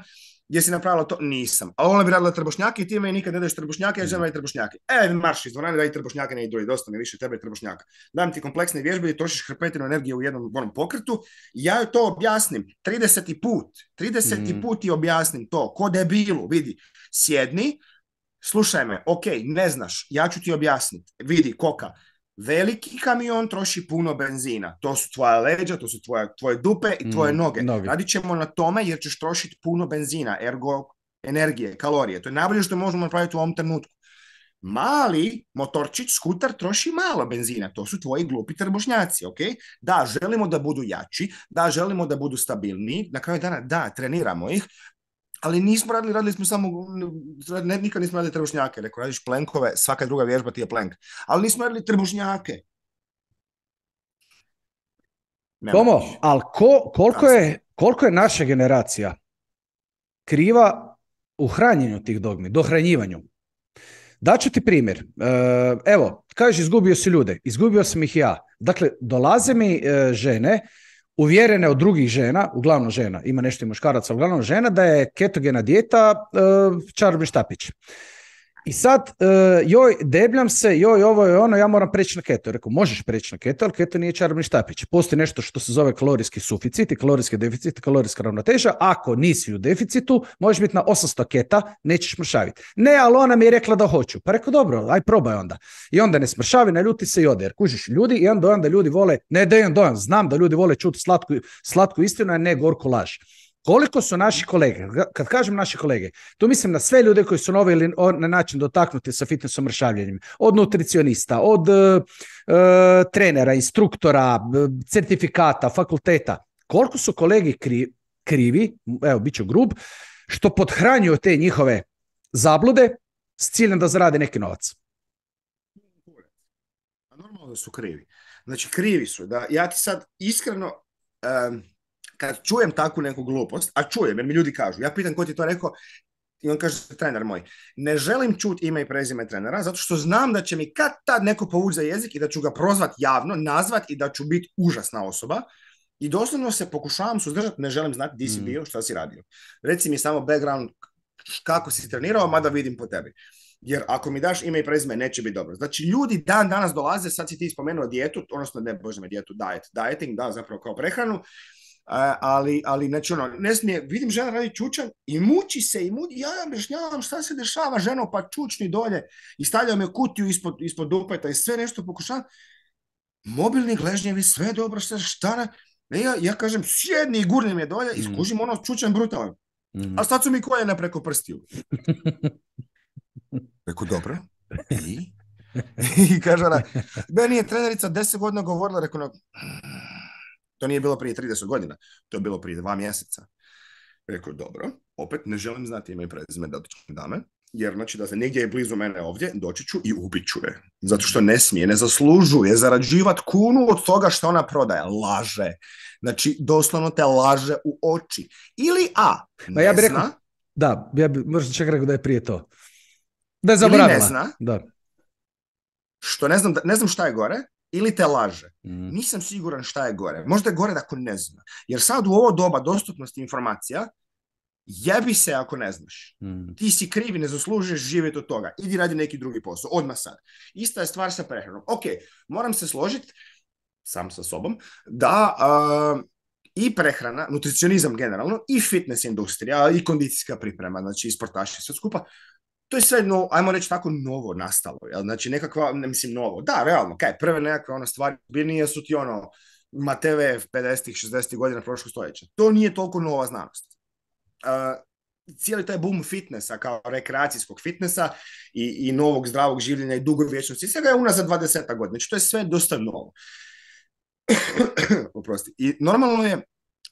jesi napravila to? Nisam. A ona bi radila trbušnjake i ti me nikad ne daješ trbušnjake, ja mhm. želim raditi trbušnjake. E, marš iz dvorane, daj trbušnjake, ne idu, dosta mi više tebe trbušnjaka. Dam ti kompleksne vježbe i trošiš hrpetinu energije u jednom onom pokretu. Ja joj to objasnim 30 put, 30 mhm. put ti objasnim to, ko debilu, vidi, sjedni, slušaj me, ok, ne znaš, ja ću ti objasniti. Vidi, koka, veliki kamion troši puno benzina. To su tvoja leđa, to su tvoje, tvoje dupe i tvoje mm, noge. noge. Radit ćemo na tome jer ćeš trošiti puno benzina, ergo energije, kalorije. To je najbolje što možemo napraviti u ovom trenutku. Mali motorčić, skutar troši malo benzina. To su tvoji glupi trbošnjaci, ok? Da, želimo da budu jači, da, želimo da budu stabilni. Na kraju dana, da, treniramo ih, ali nismo radili, radili smo samo, ne, nikad nismo radili trbušnjake, rekao, radiš plenkove, svaka druga vježba ti je plenk, ali nismo radili trbušnjake. Tomo, ali ko, koliko, je, koliko je naša generacija kriva u hranjenju tih dogmi, dohranjivanju? Daću ti primjer. E, evo, kažeš izgubio si ljude, izgubio sam ih ja. Dakle, dolaze mi e, žene uvjerene od drugih žena, uglavnom žena, ima nešto i muškaraca, uglavnom žena, da je ketogena dijeta e, čarobni štapić. I sad, e, joj, debljam se, joj, ovo je ono, ja moram preći na keto. Rekao, možeš preći na keto, ali keto nije čarobni štapić. Postoji nešto što se zove kalorijski suficit i kalorijski deficit i kalorijska ravnoteža. Ako nisi u deficitu, možeš biti na 800 keta, nećeš mršaviti. Ne, ali ona mi je rekla da hoću. Pa rekao, dobro, aj probaj onda. I onda ne smršavi, ne ljuti se i ode. Jer kužiš ljudi, onda dojam da ljudi vole, ne da jedan dojam, znam da ljudi vole čuti slatku, slatku istinu, a ne gorku laž. Koliko su naši kolege, kad kažem naši kolege, tu mislim na sve ljude koji su na ovaj na način dotaknuti sa fitnessom mršavljenjem, od nutricionista, od e, e, trenera, instruktora, certifikata, fakulteta. Koliko su kolegi krivi, evo bit ću grub, što podhranjuju te njihove zablude s ciljem da zarade neki novac? Pa normalno su krivi. Znači krivi su. Da, ja ti sad iskreno kad čujem takvu neku glupost, a čujem, jer mi ljudi kažu, ja pitam ko ti to rekao, i on kaže, trener moj, ne želim čuti ime i prezime trenera, zato što znam da će mi kad tad neko povući za jezik i da ću ga prozvat javno, nazvat i da ću biti užasna osoba. I doslovno se pokušavam suzdržati, ne želim znati di si mm. bio, šta si radio. Reci mi samo background kako si trenirao, mada vidim po tebi. Jer ako mi daš ime i prezime, neće biti dobro. Znači, ljudi dan danas dolaze, sad si ti spomenuo dijetu, odnosno ne, bože me, dijetu, diet, dieting, da, zapravo kao prehranu, E, ali, ali znači ono, ne smije, vidim žena radi čučan i muči se i muči, ja objašnjavam šta se dešava ženo, pa čučni dolje i stavljam je kutiju ispod, ispod dupeta i sve nešto pokušavam. Mobilni gležnjevi, sve dobro, šta, šta ne, e, ja, ja kažem, sjedni i gurni je dolje i mm. skužim ono čučan brutalno. Mm-hmm. A sad su mi koljena preko prstiju. Reku dobro, i? I kaže ona, meni je trenerica deset godina govorila, rekao, ono, to nije bilo prije 30 godina, to je bilo prije dva mjeseca. Rekao, dobro, opet ne želim znati ime i prezime dotične dame, jer znači da se negdje je blizu mene ovdje, doći ću i ubit ću je. Zato što ne smije, ne zaslužuje zarađivat kunu od toga što ona prodaje. Laže. Znači, doslovno te laže u oči. Ili A, pa ne ja bi rekao, Da, ja bi možda čak rekao da je prije to. Da je zaboravila. Ili ne zna, da. što znam, ne znam šta je gore, ili te laže. Mm. Nisam siguran šta je gore. Možda je gore da ako ne zna. Jer sad u ovo doba dostupnosti informacija jebi se ako ne znaš. Mhm. Ti si krivi, ne zaslužuješ živjeti od toga. Idi radi neki drugi posao, odmah sad. Ista je stvar sa prehranom. Ok, moram se složiti, sam sa sobom, da uh, i prehrana, nutricionizam generalno, i fitness industrija, i kondicijska priprema, znači i sportaši, sve skupa, to je sve, no, ajmo reći tako, novo nastalo. Jel? Znači, nekakva, ne mislim novo. Da, realno, kaj, prve nekakve ono stvari nije su ti ono, Mateve 50-ih, 60-ih godina prošlog stoljeća. To nije toliko nova znanost. Uh, cijeli taj boom fitnessa kao rekreacijskog fitnessa i, i novog zdravog življenja i dugovječnosti, svega je unazad 20 godina. Znači, to je sve dosta novo. Oprosti. I normalno je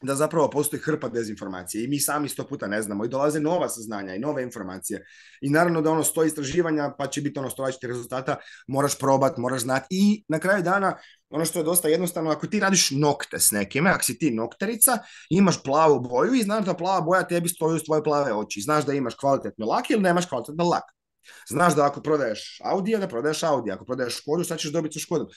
da zapravo postoji hrpa dezinformacije i mi sami sto puta ne znamo i dolaze nova saznanja i nove informacije i naravno da ono sto istraživanja pa će biti ono sto rezultata, moraš probat, moraš znati i na kraju dana ono što je dosta jednostavno, ako ti radiš nokte s nekime, ako si ti nokterica, imaš plavu boju i znaš da plava boja tebi stoji uz svoje plave oči, znaš da imaš kvalitetno lak ili nemaš kvalitetno lak. Znaš da ako prodaješ Audija, da prodaješ Audi ako prodaješ Škodu, sad ćeš dobiti sa Škodom.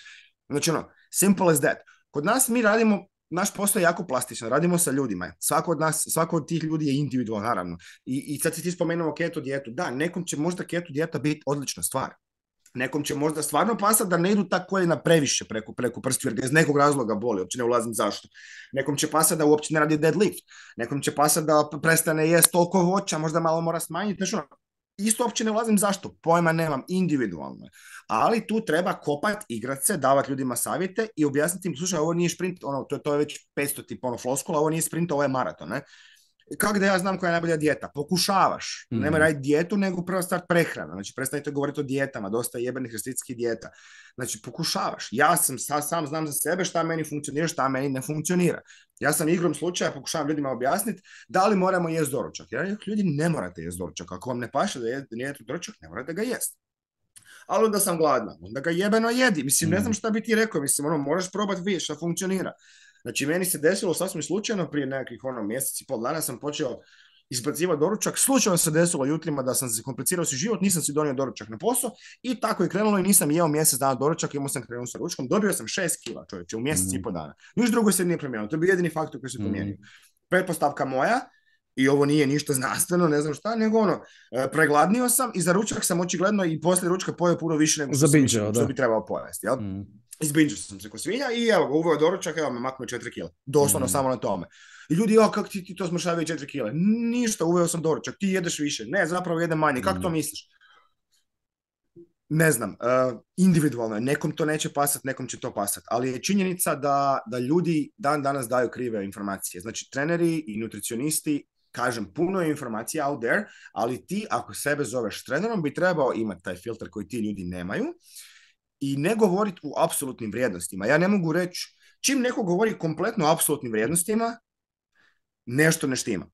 Znači ono, simple as that. Kod nas mi radimo naš posao je jako plastičan, radimo sa ljudima. Svako od nas, svako od tih ljudi je individual, naravno. I, I sad si ti spomenuo keto dijetu. Da, nekom će možda keto dijeta biti odlična stvar. Nekom će možda stvarno pasati da ne idu ta koljena previše preko, preko prsti, jer iz nekog razloga boli, uopće ne ulazim zašto. Nekom će pasati da uopće ne radi deadlift, nekom će pasati da prestane jest toliko voća, možda malo mora smanjiti, nešto isto uopće ne ulazim zašto, pojma nemam, individualno Ali tu treba kopat, igrat se, davat ljudima savjete i objasniti im, slušaj, ovo nije sprint, ono, to, to je već 500 tip ono, floskula, ovo nije sprint, ovo je maraton, ne? kako da ja znam koja je najbolja dijeta? Pokušavaš. Ne mhm. Nemoj raditi dijetu, nego prva stvar prehrana. Znači, prestanite govoriti o dijetama, dosta je jebenih dijeta. Znači, pokušavaš. Ja sam, sam znam za sebe šta meni funkcionira, šta meni ne funkcionira. Ja sam igrom slučaja pokušavam ljudima objasniti da li moramo jesti doručak. Ja ljudi, ne morate jesti doručak. Ako vam ne paše da jedete doručak, ne morate ga jesti. Ali onda sam gladna, onda ga jebeno jedi. Mislim, ne mhm. znam šta bi ti rekao. Mislim, ono, moraš probati, vidjeti šta funkcionira. Znači, meni se desilo sasvim slučajno prije nekakvih ono mjeseci, pol dana sam počeo izbacivati doručak. Slučajno se desilo jutrima da sam se komplicirao si život, nisam si donio doručak na posao i tako je krenulo i nisam jeo mjesec dana doručak, imao sam krenuo sa ručkom. Dobio sam šest kila čovječe u mjeseci i mm. pol dana. Niš drugo se nije promijenilo, to je bio jedini faktor koji se mm. promijenio. Mm. Pretpostavka moja, i ovo nije ništa znanstveno, ne znam šta, nego ono, e, pregladnio sam i za ručak sam očigledno i poslije ručka pojeo puno više nego što, bi trebao pojesti. Jel? Mm. Izbinđao sam se ko svinja i evo ga, uveo doručak, evo me maknuo 4 kile. Doslovno mm. samo na tome. I ljudi, ja, kako ti, to smršavio 4 kile? Ništa, uveo sam doručak, ti jedeš više. Ne, zapravo jedem manje. Kako to mm. misliš? Ne znam, e, individualno je. Nekom to neće pasat, nekom će to pasat. Ali je činjenica da, ljudi dan danas daju krive informacije. Znači, treneri i nutricionisti kažem, puno je informacija out there, ali ti ako sebe zoveš trenerom bi trebao imati taj filtr koji ti ljudi nemaju i ne govoriti u apsolutnim vrijednostima. Ja ne mogu reći, čim neko govori kompletno o apsolutnim vrijednostima, nešto ne štima.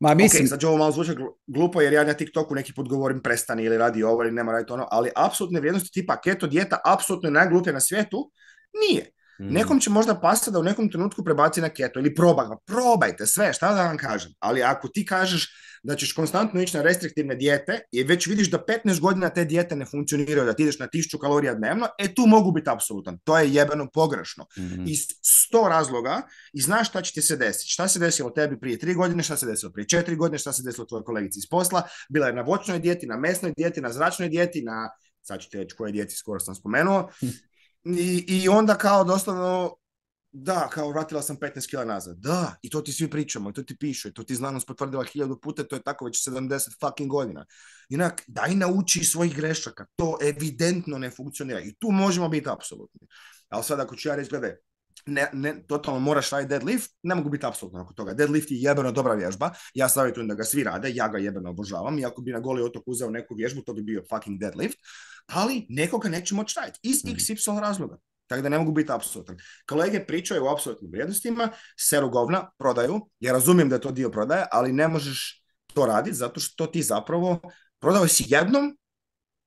Ma mislim... sad će ovo malo zvuči glupo jer ja na TikToku neki put govorim prestani ili radi ovo ili nema ono, ali apsolutne vrijednosti tipa keto dijeta apsolutno je na svijetu, nije. Mhm. Nekom će možda pasta da u nekom trenutku prebaci na keto ili proba ga, probajte sve, šta da vam kažem. Ali ako ti kažeš da ćeš konstantno ići na restriktivne dijete i već vidiš da 15 godina te dijete ne funkcioniraju, da ti ideš na 1000 kalorija dnevno, e tu mogu biti apsolutan. To je jebeno pogrešno. Mm-hmm. Iz 100 razloga i znaš šta će ti se desiti. Šta se desilo tebi prije tri godine, šta se desilo prije 4 godine, šta se desilo tvojoj kolegici iz posla, bila je na voćnoj dijeti, na mesnoj dijeti, na zračnoj dijeti, na sad ću reći koje dijeti skoro sam spomenuo, hm. I, I, onda kao doslovno, da, kao vratila sam 15 kila nazad. Da, i to ti svi pričamo, i to ti pišu, i to ti znanost potvrdila hiljadu puta, to je tako već 70 fucking godina. Inak, daj nauči svojih grešaka, to evidentno ne funkcionira. I tu možemo biti apsolutni. Ali sad ako ću ja reći, gledaj, ne, ne, totalno moraš raditi deadlift, ne mogu biti apsolutno oko toga. Deadlift je jebeno dobra vježba, ja savjetujem da ga svi rade, ja ga jebeno obožavam i ako bi na goli otok uzeo neku vježbu, to bi bio fucking deadlift, ali nekoga neće moći raditi iz mhm. XY razloga. Tako da ne mogu biti apsolutan. Kolege pričaju o apsolutnim vrijednostima, seru govna, prodaju. Ja razumijem da je to dio prodaje, ali ne možeš to raditi zato što ti zapravo prodao si jednom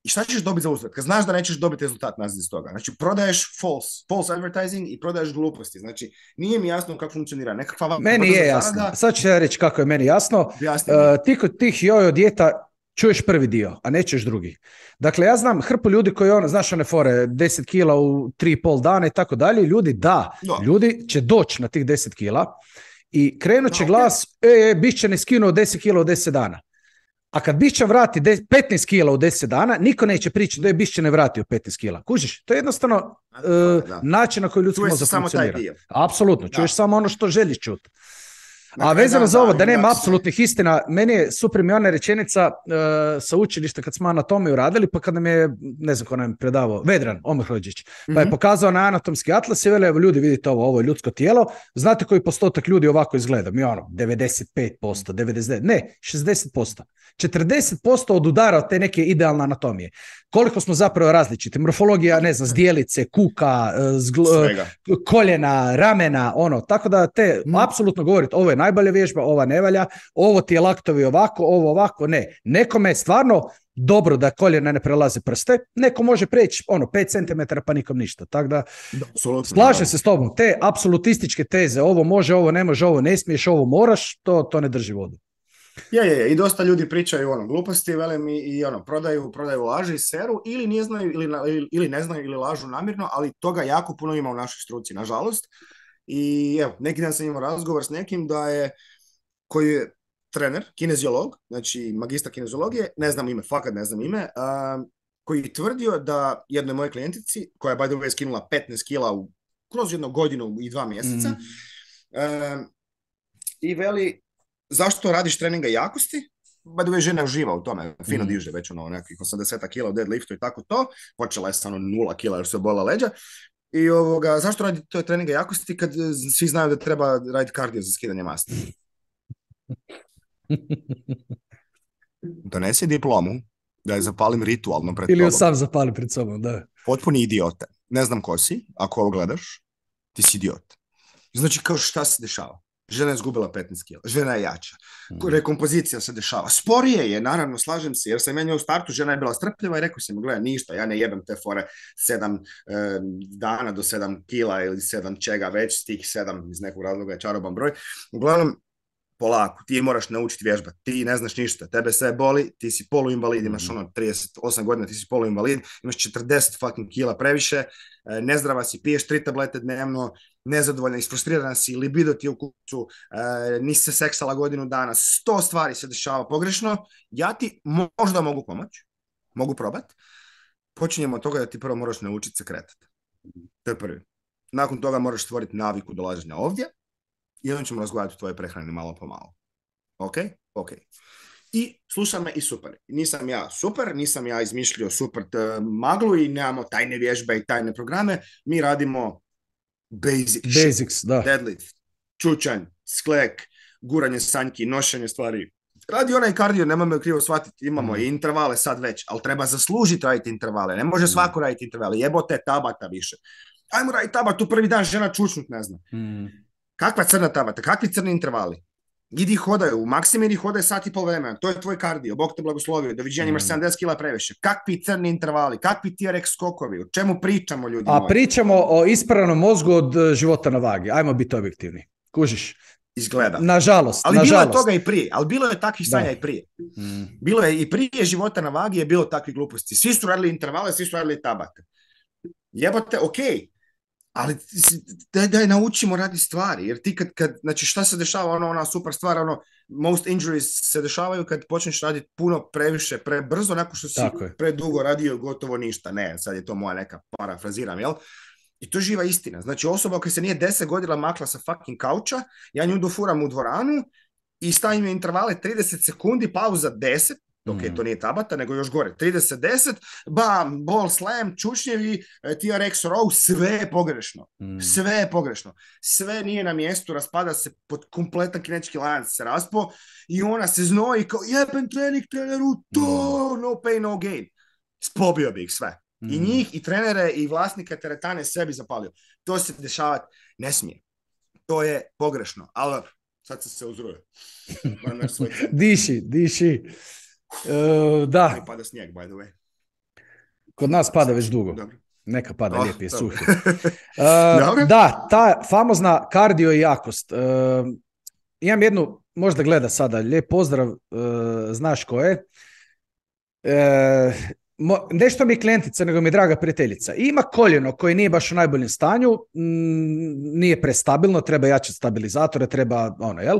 i šta ćeš dobiti za uzvrat? Kad znaš da nećeš dobiti rezultat nazad iz toga. Znači, prodaješ false, false advertising i prodaješ gluposti. Znači, nije mi jasno kako funkcionira. Nekakva meni je jasno. Sad ću ja reći kako je meni jasno. E, ti kod tih jojo dijeta čuješ prvi dio, a nećeš drugi. Dakle, ja znam hrpu ljudi koji, ono, znaš one fore, 10 kila u 3,5 dana i tako dalje. Ljudi, da, ljudi će doći na tih 10 kila i krenut će glas, e, e, bit će ne skinuo 10 kila u 10 dana. A kad Bišća vrati 15 kila u 10 dana, niko neće pričati da je Bišća ne vratio 15 kila. Kužiš? To je jednostavno e, način na koji ljudski mozak funkcionira. Apsolutno. Čuješ samo ono što želiš čuti. A vezano za ovo, da nema apsolutnih istina, meni je ona rečenica sa učilišta kad smo anatomiju radili, pa kad nam je, ne znam ko nam je predavao, Vedran Omrhođić, pa je pokazao na anatomski atlas i vele, evo ljudi vidite ovo, ovo je ljudsko tijelo, znate koji postotak ljudi ovako izgleda? Mi ono, 95%, 99%, ne, 60%. 40% od udara od te neke idealne anatomije. Koliko smo zapravo različiti? Morfologija, ne znam, zdjelice, kuka, koljena, ramena, ono, tako da te, apsolutno govoriti, ovo je najbolja vježba, ova ne valja, ovo ti je laktovi ovako, ovo ovako, ne. Nekome je stvarno dobro da koljena ne prelaze prste, neko može preći ono 5 cm pa nikom ništa. Tako da, slažem se s tobom, te apsolutističke teze, ovo može, ovo ne može, ovo ne smiješ, ovo moraš, to, to ne drži vodu. Je, je, i dosta ljudi pričaju ono gluposti, vele mi i ono prodaju, prodaju laži, seru ili ne znaju ili, ili, ne znaju ili lažu namjerno, ali toga jako puno ima u našoj struci, nažalost. I evo, neki dan sam imao razgovor s nekim da je, koji je trener, kineziolog, znači magistar kineziologije, ne znam ime, fakat ne znam ime, uh, koji je tvrdio da jednoj moje klijentici, koja je by the skinula 15 kila u, kroz jednu godinu i dva mjeseca, mm. i veli, zašto radiš treninga jakosti? By žena uživa u tome, fino mm. diže već ono nekih 80 kila u deadliftu i tako to, počela je sa ono nula kila jer se bola leđa, i ovoga, zašto radi to treninga jakosti kad e, svi znaju da treba raditi kardio za skidanje masti? Donesi diplomu da je zapalim ritualno pred Ili sam zapali pred sobom, da. Potpuni idiote. Ne znam ko si, ako ovo gledaš, ti si idiot. Znači, kao šta se dešava? Žena je zgubila 15 kila, žena je jača. Mhm. Rekompozicija se dešava. Sporije je, naravno, slažem se, jer sam ja u startu, žena je bila strpljiva i rekao sam, gledaj, ništa, ja ne jebem te fore sedam dana do sedam kila ili sedam čega već, tih sedam iz nekog razloga je čaroban broj. Uglavnom, polako, ti moraš naučiti vježba, ti ne znaš ništa, tebe sve boli, ti si poluinvalid, imaš mhm. ono 38 godina, ti si poluinvalid, imaš 40 fucking kila previše, eh, nezdrava si, piješ tri tablete dnevno, nezadovoljna, isfrustrirana si, libido ti je u kucu, eh, nisi se seksala godinu dana, sto stvari se dešava pogrešno, ja ti možda mogu pomoć, mogu probat, počinjemo od toga da ti prvo moraš naučiti se kretati. Mhm. To je prvi. Nakon toga moraš stvoriti naviku dolaženja ovdje, i onda ćemo razgovarati o tvojoj prehrani malo po malo. Ok? Ok. I sluša me i super. Nisam ja super, nisam ja izmišljio super maglu i nemamo tajne vježbe i tajne programe. Mi radimo basic Basics, da. Deadlift, čučanj, sklek, guranje sanjki, nošenje stvari. Radi onaj kardio, nema me krivo shvatiti, imamo mhm. i intervale sad već, ali treba zaslužiti raditi intervale, ne može mhm. svako raditi intervale, jebote tabata više. Ajmo raditi tabatu, prvi dan žena čučnut, ne znam. Mhm. Kakva crna tabata, kakvi crni intervali? Idi hodaju, u Maksimir hode hodaj sat i pol vremena, to je tvoj kardio, Bog te blagoslovio, Doviđenje, mm. imaš 70 kila previše. Kakvi crni intervali, kakvi TRX skokovi, o čemu pričamo ljudi A pričamo o ispravnom mozgu od e, života na vagi, ajmo biti objektivni, kužiš? Izgleda. Nažalost, Ali bilo je toga i prije, ali bilo je takvih stanja i prije. Mm. Bilo je i prije života na vagi je bilo takvih gluposti. Svi su radili intervale, svi su radili tabate. Jebote, okej, ali daj, daj naučimo radi stvari, jer ti kad, kad znači šta se dešava, ono, ona super stvar, ono, most injuries se dešavaju kad počneš raditi puno previše, prebrzo, nakon što si predugo radio gotovo ništa, ne, sad je to moja neka parafraziram, jel? I to je živa istina. Znači osoba koja se nije deset godina makla sa fucking kauča, ja nju dofuram u dvoranu i stavim joj intervale 30 sekundi, pauza 10, Ok, mhm. to nije Tabata, nego još gore. 30-10, bam, ball slam, čučnjevi, e, TRX row, sve je pogrešno. Mhm. Sve je pogrešno. Sve nije na mjestu, raspada se pod kompletan kinečki lanac se raspo i ona se znoji kao jeben trening treneru, to, no pay, no gain. Spobio bi ih sve. I mhm. njih, i trenere, i vlasnika teretane sve bi zapalio. To se dešavati ne smije. To je pogrešno. Ali sad se se uzrujao. diši, diši. E, da. pada snijeg, by the way. Kod nas pada već dugo. Dobro. Neka pada, oh, lijep suhi. E, da, ta famozna kardio i jakost. E, imam jednu, možda gleda sada, lijep pozdrav, znaš ko je nešto mi je klijentica, nego mi je draga prijateljica. ima koljeno koje nije baš u najboljem stanju, mm, nije prestabilno, treba jačati stabilizatore, treba ono, jel?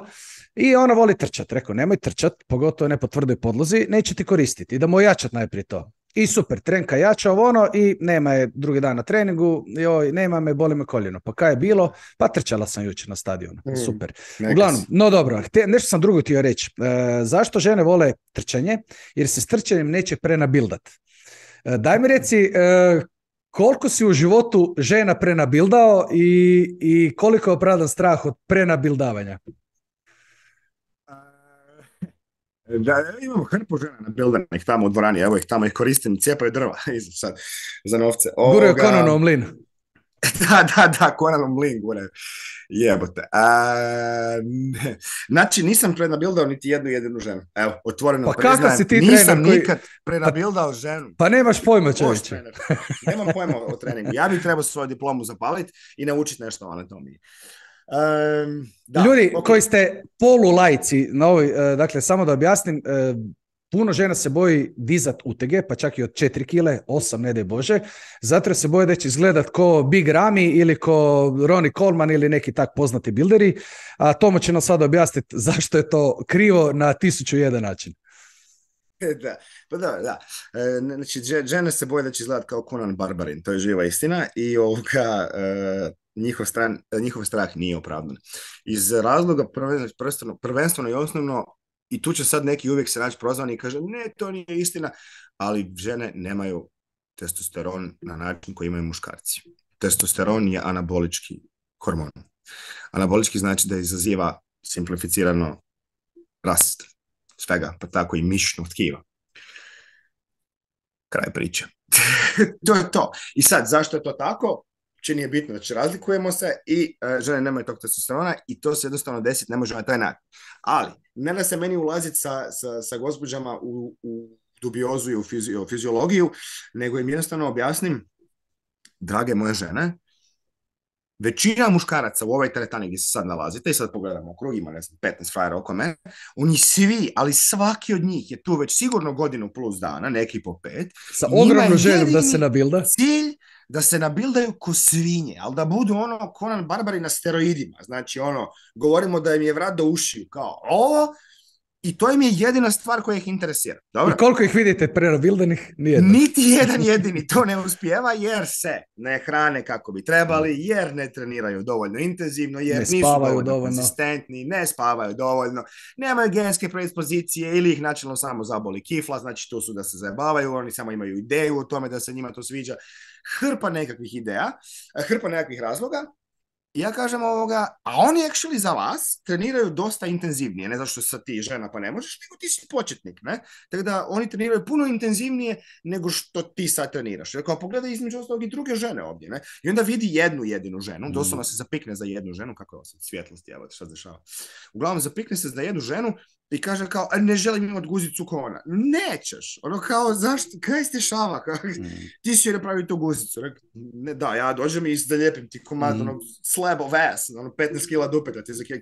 I ona voli trčat. Rekao, nemoj trčat, pogotovo ne po tvrdoj podlozi, neće ti koristiti. mu jačat najprije to. I super, trenka jača ovo ono i nema je drugi dan na treningu, joj, nema me, boli me koljeno. Pa kaj je bilo? Pa trčala sam jučer na stadionu. Hmm, super. Uglavnom, no dobro, nešto sam drugo htio reći. E, zašto žene vole trčanje? Jer se s trčanjem neće prenabildat. E, daj mi reci, e, koliko si u životu žena prenabildao i, i koliko je opravdan strah od prenabildavanja? E, da, imam hrpu žena nabildanih tamo u dvorani, evo ih tamo ih koristim, cijepaju drva sad, za novce. Guraju da, da, da, Link, Jebote. znači, nisam prenabildao niti jednu jedinu ženu. Evo, otvoreno pa si ti nisam nikad prenabildao pa, ženu. Pa nemaš pojma, čovječe. Nemam pojma o treningu. Ja bih trebao svoju diplomu zapaliti i naučiti nešto o anatomiji. da, Ljudi koji ste polulajci na ovoj, e, dakle, samo da objasnim, e, Puno žena se boji dizat tege, pa čak i od 4 kile, 8, ne daj Bože, zato se boje da će izgledat ko Big Rami ili ko Ronnie Coleman ili neki tak poznati bilderi, a Tomo će nam sada objasniti zašto je to krivo na jedan način. Da, pa da, da. E, znači, žene se boje da će izgledat kao Conan Barbarin, to je živa istina i ovoga, e, njihov, stran, e, njihov strah nije opravdan. Iz razloga prvenstveno, prvenstveno i osnovno i tu će sad neki uvijek se naći prozvani i kaže ne, to nije istina, ali žene nemaju testosteron na način koji imaju muškarci. Testosteron je anabolički hormon. Anabolički znači da izaziva simplificirano rast svega, pa tako i mišno tkiva. Kraj priče. to je to. I sad, zašto je to tako? uopće nije bitno, znači razlikujemo se i e, žene nemaju tog testosterona i to se jednostavno desiti ne može na taj način. Ali, ne da se meni ulaziti sa, sa, sa gospođama u, u dubiozu i u fiziologiju, nego im jednostavno objasnim, drage moje žene, većina muškaraca u ovoj teretani gdje se sad nalazite, i sad pogledamo krug ima ne znam, 15 frajera oko mene, oni svi, ali svaki od njih je tu već sigurno godinu plus dana, neki po pet. Sa ogromnom željom da se nabilda. Cilj da se nabildaju ko svinje, ali da budu ono konan Barbari na steroidima. Znači, ono, govorimo da im je vrat do ušiju, kao ovo, i to im je jedina stvar koja ih interesira. Dobro? I koliko ih vidite prerobildenih? Niti jedan jedini to ne uspijeva jer se ne hrane kako bi trebali, jer ne treniraju dovoljno intenzivno, jer nisu dovoljno, konsistentni, ne spavaju dovoljno, nemaju genske predispozicije ili ih načelno samo zaboli kifla, znači to su da se zabavaju, oni samo imaju ideju o tome da se njima to sviđa hrpa nekakvih ideja, e, hrpa nekakvih razloga, ja kažem ovoga, a oni actually za vas treniraju dosta intenzivnije, ne što sad ti žena pa ne možeš, nego ti si početnik, ne? Tako da oni treniraju puno intenzivnije nego što ti sad treniraš. Rekao, pogledaj između ostalog i druge žene ovdje, ne? I onda vidi jednu jedinu ženu, doslovno mhm. se zapikne za jednu ženu, kako je ovo svjetlost, evo šta se dešava. Uglavnom, zapikne se za jednu ženu i kaže kao, e, ne želim imati guzicu kona. Nećeš. Ono kao, zašto, kaj ste šava, mm. ti si joj napravio tu guzicu. da, ja dođem i zalijepim ti komad, mm. ono, slab of ass, ono, 15 kila dupeta, ti zakaj,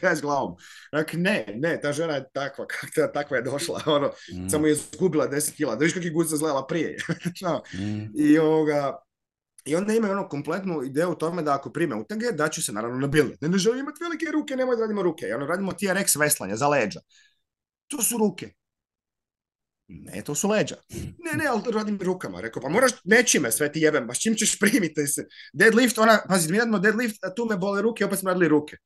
gaz glavom. Rek, ne, ne, ta žena je takva, takva je došla, ono, mm. samo je zgubila 10 kila. Da viš kak je guzica zlela prije. I ovoga, i onda imaju ono kompletnu ideju u tome da ako prime utage, da ću se naravno nabili. Ne, ne želim imati velike ruke, nemoj da radimo ruke. I ono radimo TRX veslanje za leđa. To su ruke. Ne, to su leđa. Ne, ne, ali radim rukama. Rekao, pa moraš nečime sve ti jebem, baš pa čim ćeš primiti se. Deadlift, ona, pazi, mi radimo deadlift, a tu me bole ruke, opet smo radili ruke.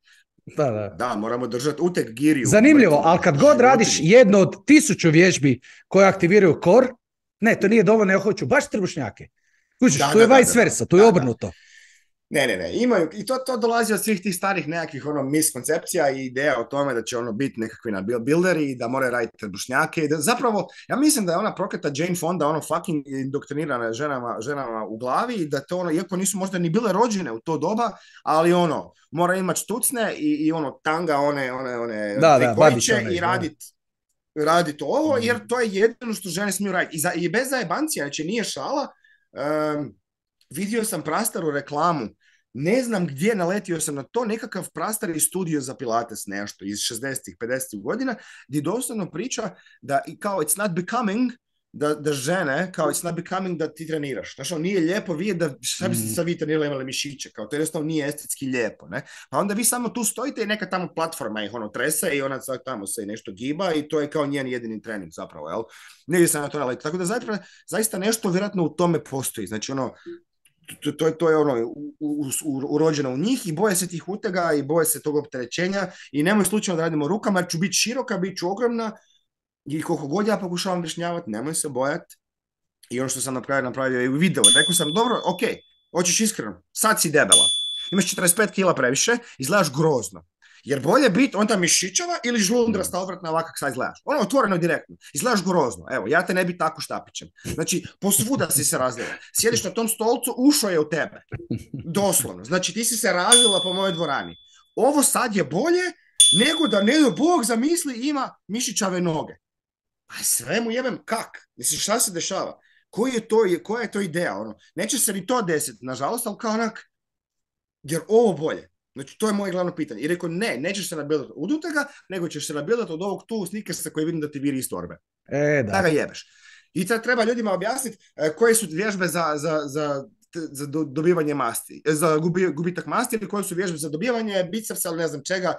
Da, da. da, moramo držati uteg, giriju. Zanimljivo, ali kad god radiš jedno od tisuću vježbi koje aktiviraju kor, ne, to nije dovoljno, ja hoću baš trbušnjake. Kužiš, to je da, vice versa, to je obrnuto. Ne, ne, ne, imaju, i to, to dolazi od svih tih starih nekakvih ono miskoncepcija i ideja o tome da će ono biti nekakvi na builderi i da moraju raditi trbušnjake i da zapravo, ja mislim da je ona prokleta Jane Fonda ono fucking indoktrinirana ženama, ženama u glavi i da to ono, iako nisu možda ni bile rođene u to doba, ali ono, mora imati štucne i, i ono tanga one, one, one, da, da, one i raditi radit ovo, jer mhm. to je jedino što žene smiju raditi. I, za, i bez zajebancija, znači nije šala, um, vidio sam prastaru reklamu, ne znam gdje, naletio sam na to, nekakav prastari studio za pilates, nešto iz 60-ih, 50-ih godina, gdje doslovno priča da, kao it's not becoming, da, da žene, kao it's not becoming da ti treniraš. Znaš, on nije lijepo vidjeti da šta biste mm. sa vi trenirali imali mišiće, kao to jednostavno nije estetski lijepo, ne? Pa onda vi samo tu stojite i neka tamo platforma ih ono trese i ona sad tamo se nešto giba i to je kao njen jedini trening zapravo, jel? Ne se na to naleti. Tako da zapravo, zaista nešto vjerojatno u tome postoji. Znači ono, to, to, to je ono urođeno u, u njih i boje se tih utega i boje se tog opterećenja i nemoj slučajno da radimo rukama jer ću biti široka, bit ću ogromna, i koliko god ja pokušavam objašnjavati, nemoj se bojati. I ono što sam napravio napravio i video, rekao sam, dobro, ok, hoćeš iskreno, sad si debela. Imaš 45 kila previše, izgledaš grozno. Jer bolje biti onda mišićava ili žlundra obratna ovakak sad izgledaš. Ono otvoreno direktno. Izgledaš grozno. Evo, ja te ne bi tako štapićem. Znači, posvuda si se razlila. Sjediš na tom stolcu, ušao je u tebe. Doslovno. Znači, ti si se razlila po mojoj dvorani. Ovo sad je bolje nego da ne do Bog zamisli ima mišićave noge. A sve mu jebem kak. Mislim, šta se dešava? Koji je to, koja je to ideja? Ono, neće se ni to desiti, nažalost, ali kao onak, jer ovo bolje. Znači, to je moje glavno pitanje. I rekao, ne, nećeš se nabildati od utega, nego ćeš se nabildati od ovog tu snikersa koji vidim da ti viri iz torbe. E, da. da ga jebeš. I sad treba ljudima objasniti e, koje su vježbe za, za, za, za dobivanje masti, e, za gubitak masti ili koje su vježbe za dobivanje bicepsa ili ne znam čega,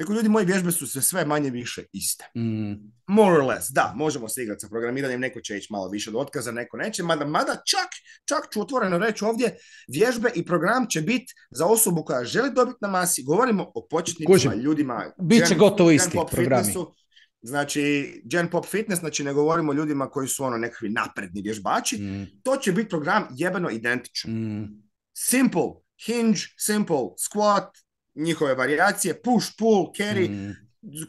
Rekao, ljudi moje vježbe su se sve manje više iste. Mm. More or less, da, možemo se igrati sa programiranjem, neko će ići malo više do otkaza, neko neće, mada, mada čak, čak ću otvoreno reći ovdje, vježbe i program će biti za osobu koja želi dobiti na masi, govorimo o početnicima, ljudima, Biće će gotovo isti programi. Znači, Gen Pop Fitness, znači ne govorimo o ljudima koji su ono nekakvi napredni vježbači, mm. to će biti program jebeno identičan. Mm. Simple, hinge, simple, squat, njihove varijacije, push, pull, carry, mm.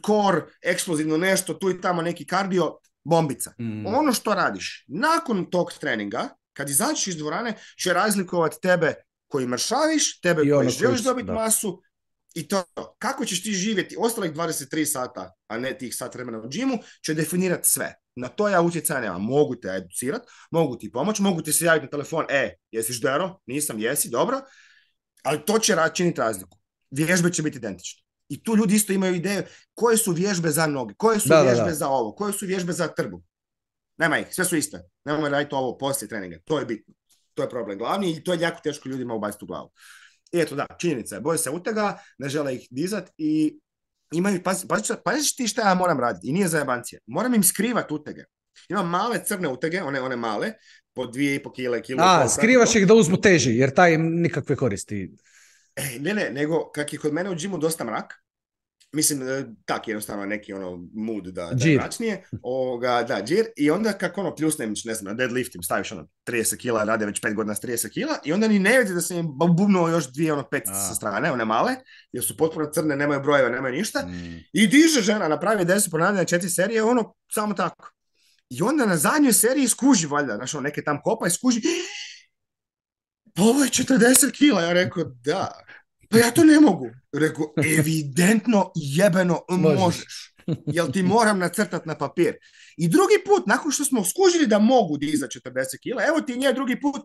core, eksplozivno nešto, tu i tamo neki kardio, bombica. Mm. Ono što radiš nakon tog treninga, kad izađeš iz dvorane, će razlikovati tebe koji mršaviš, tebe ono koji želiš dobiti masu, i to kako ćeš ti živjeti ostalih 23 sata, a ne tih sat vremena u džimu, će definirati sve. Na to ja utjecaja nemam. Mogu te educirati, mogu ti pomoć, mogu ti se javiti na telefon, e, jesiš ždero, nisam, jesi, dobro, ali to će činiti razliku vježbe će biti identične. I tu ljudi isto imaju ideju koje su vježbe za noge, koje su vježbe za ovo, koje su vježbe za trbu. Nema ih, sve su iste. Nemojmo raditi ovo poslije treninga. To je bitno. To je problem glavni i to je jako teško ljudima ubaciti u glavu. I eto da, činjenica je, boje se utega, ne žele ih dizat i imaju, pazi, ti šta ja moram raditi i nije za jebancije. Moram im skrivat utege. Imam male crne utege, one, one male, po dvije i po kile, kilo. A, skrivaš ih da uzmu teži, jer taj im nikakve koristi. E, ne, nego kak je kod mene u džimu dosta mrak, mislim, e, tak jednostavno neki ono mood da, da je mračnije, ovoga, da, džir, i onda kako ono pljusnem, ne znam, na deadliftim staviš ono 30 kila, rade već 5 godina s 30 kila, i onda ni ne vidi da se im bubnuo još dvije ono pet sa strane, one male, jer su potpuno crne, nemaju brojeva, nemaju ništa, mm. i diže žena, napravi 10 ponavljanja četiri serije, ono, samo tako. I onda na zadnjoj seriji skuži valjda, znaš, ono, neke tam kopa i skuži, pa ovo je 40 kila. Ja rekao, da. Pa ja to ne mogu. Rekao, evidentno jebeno možeš. Jel ti moram nacrtat na papir? I drugi put, nakon što smo skužili da mogu iza 40 kila, evo ti nje drugi put,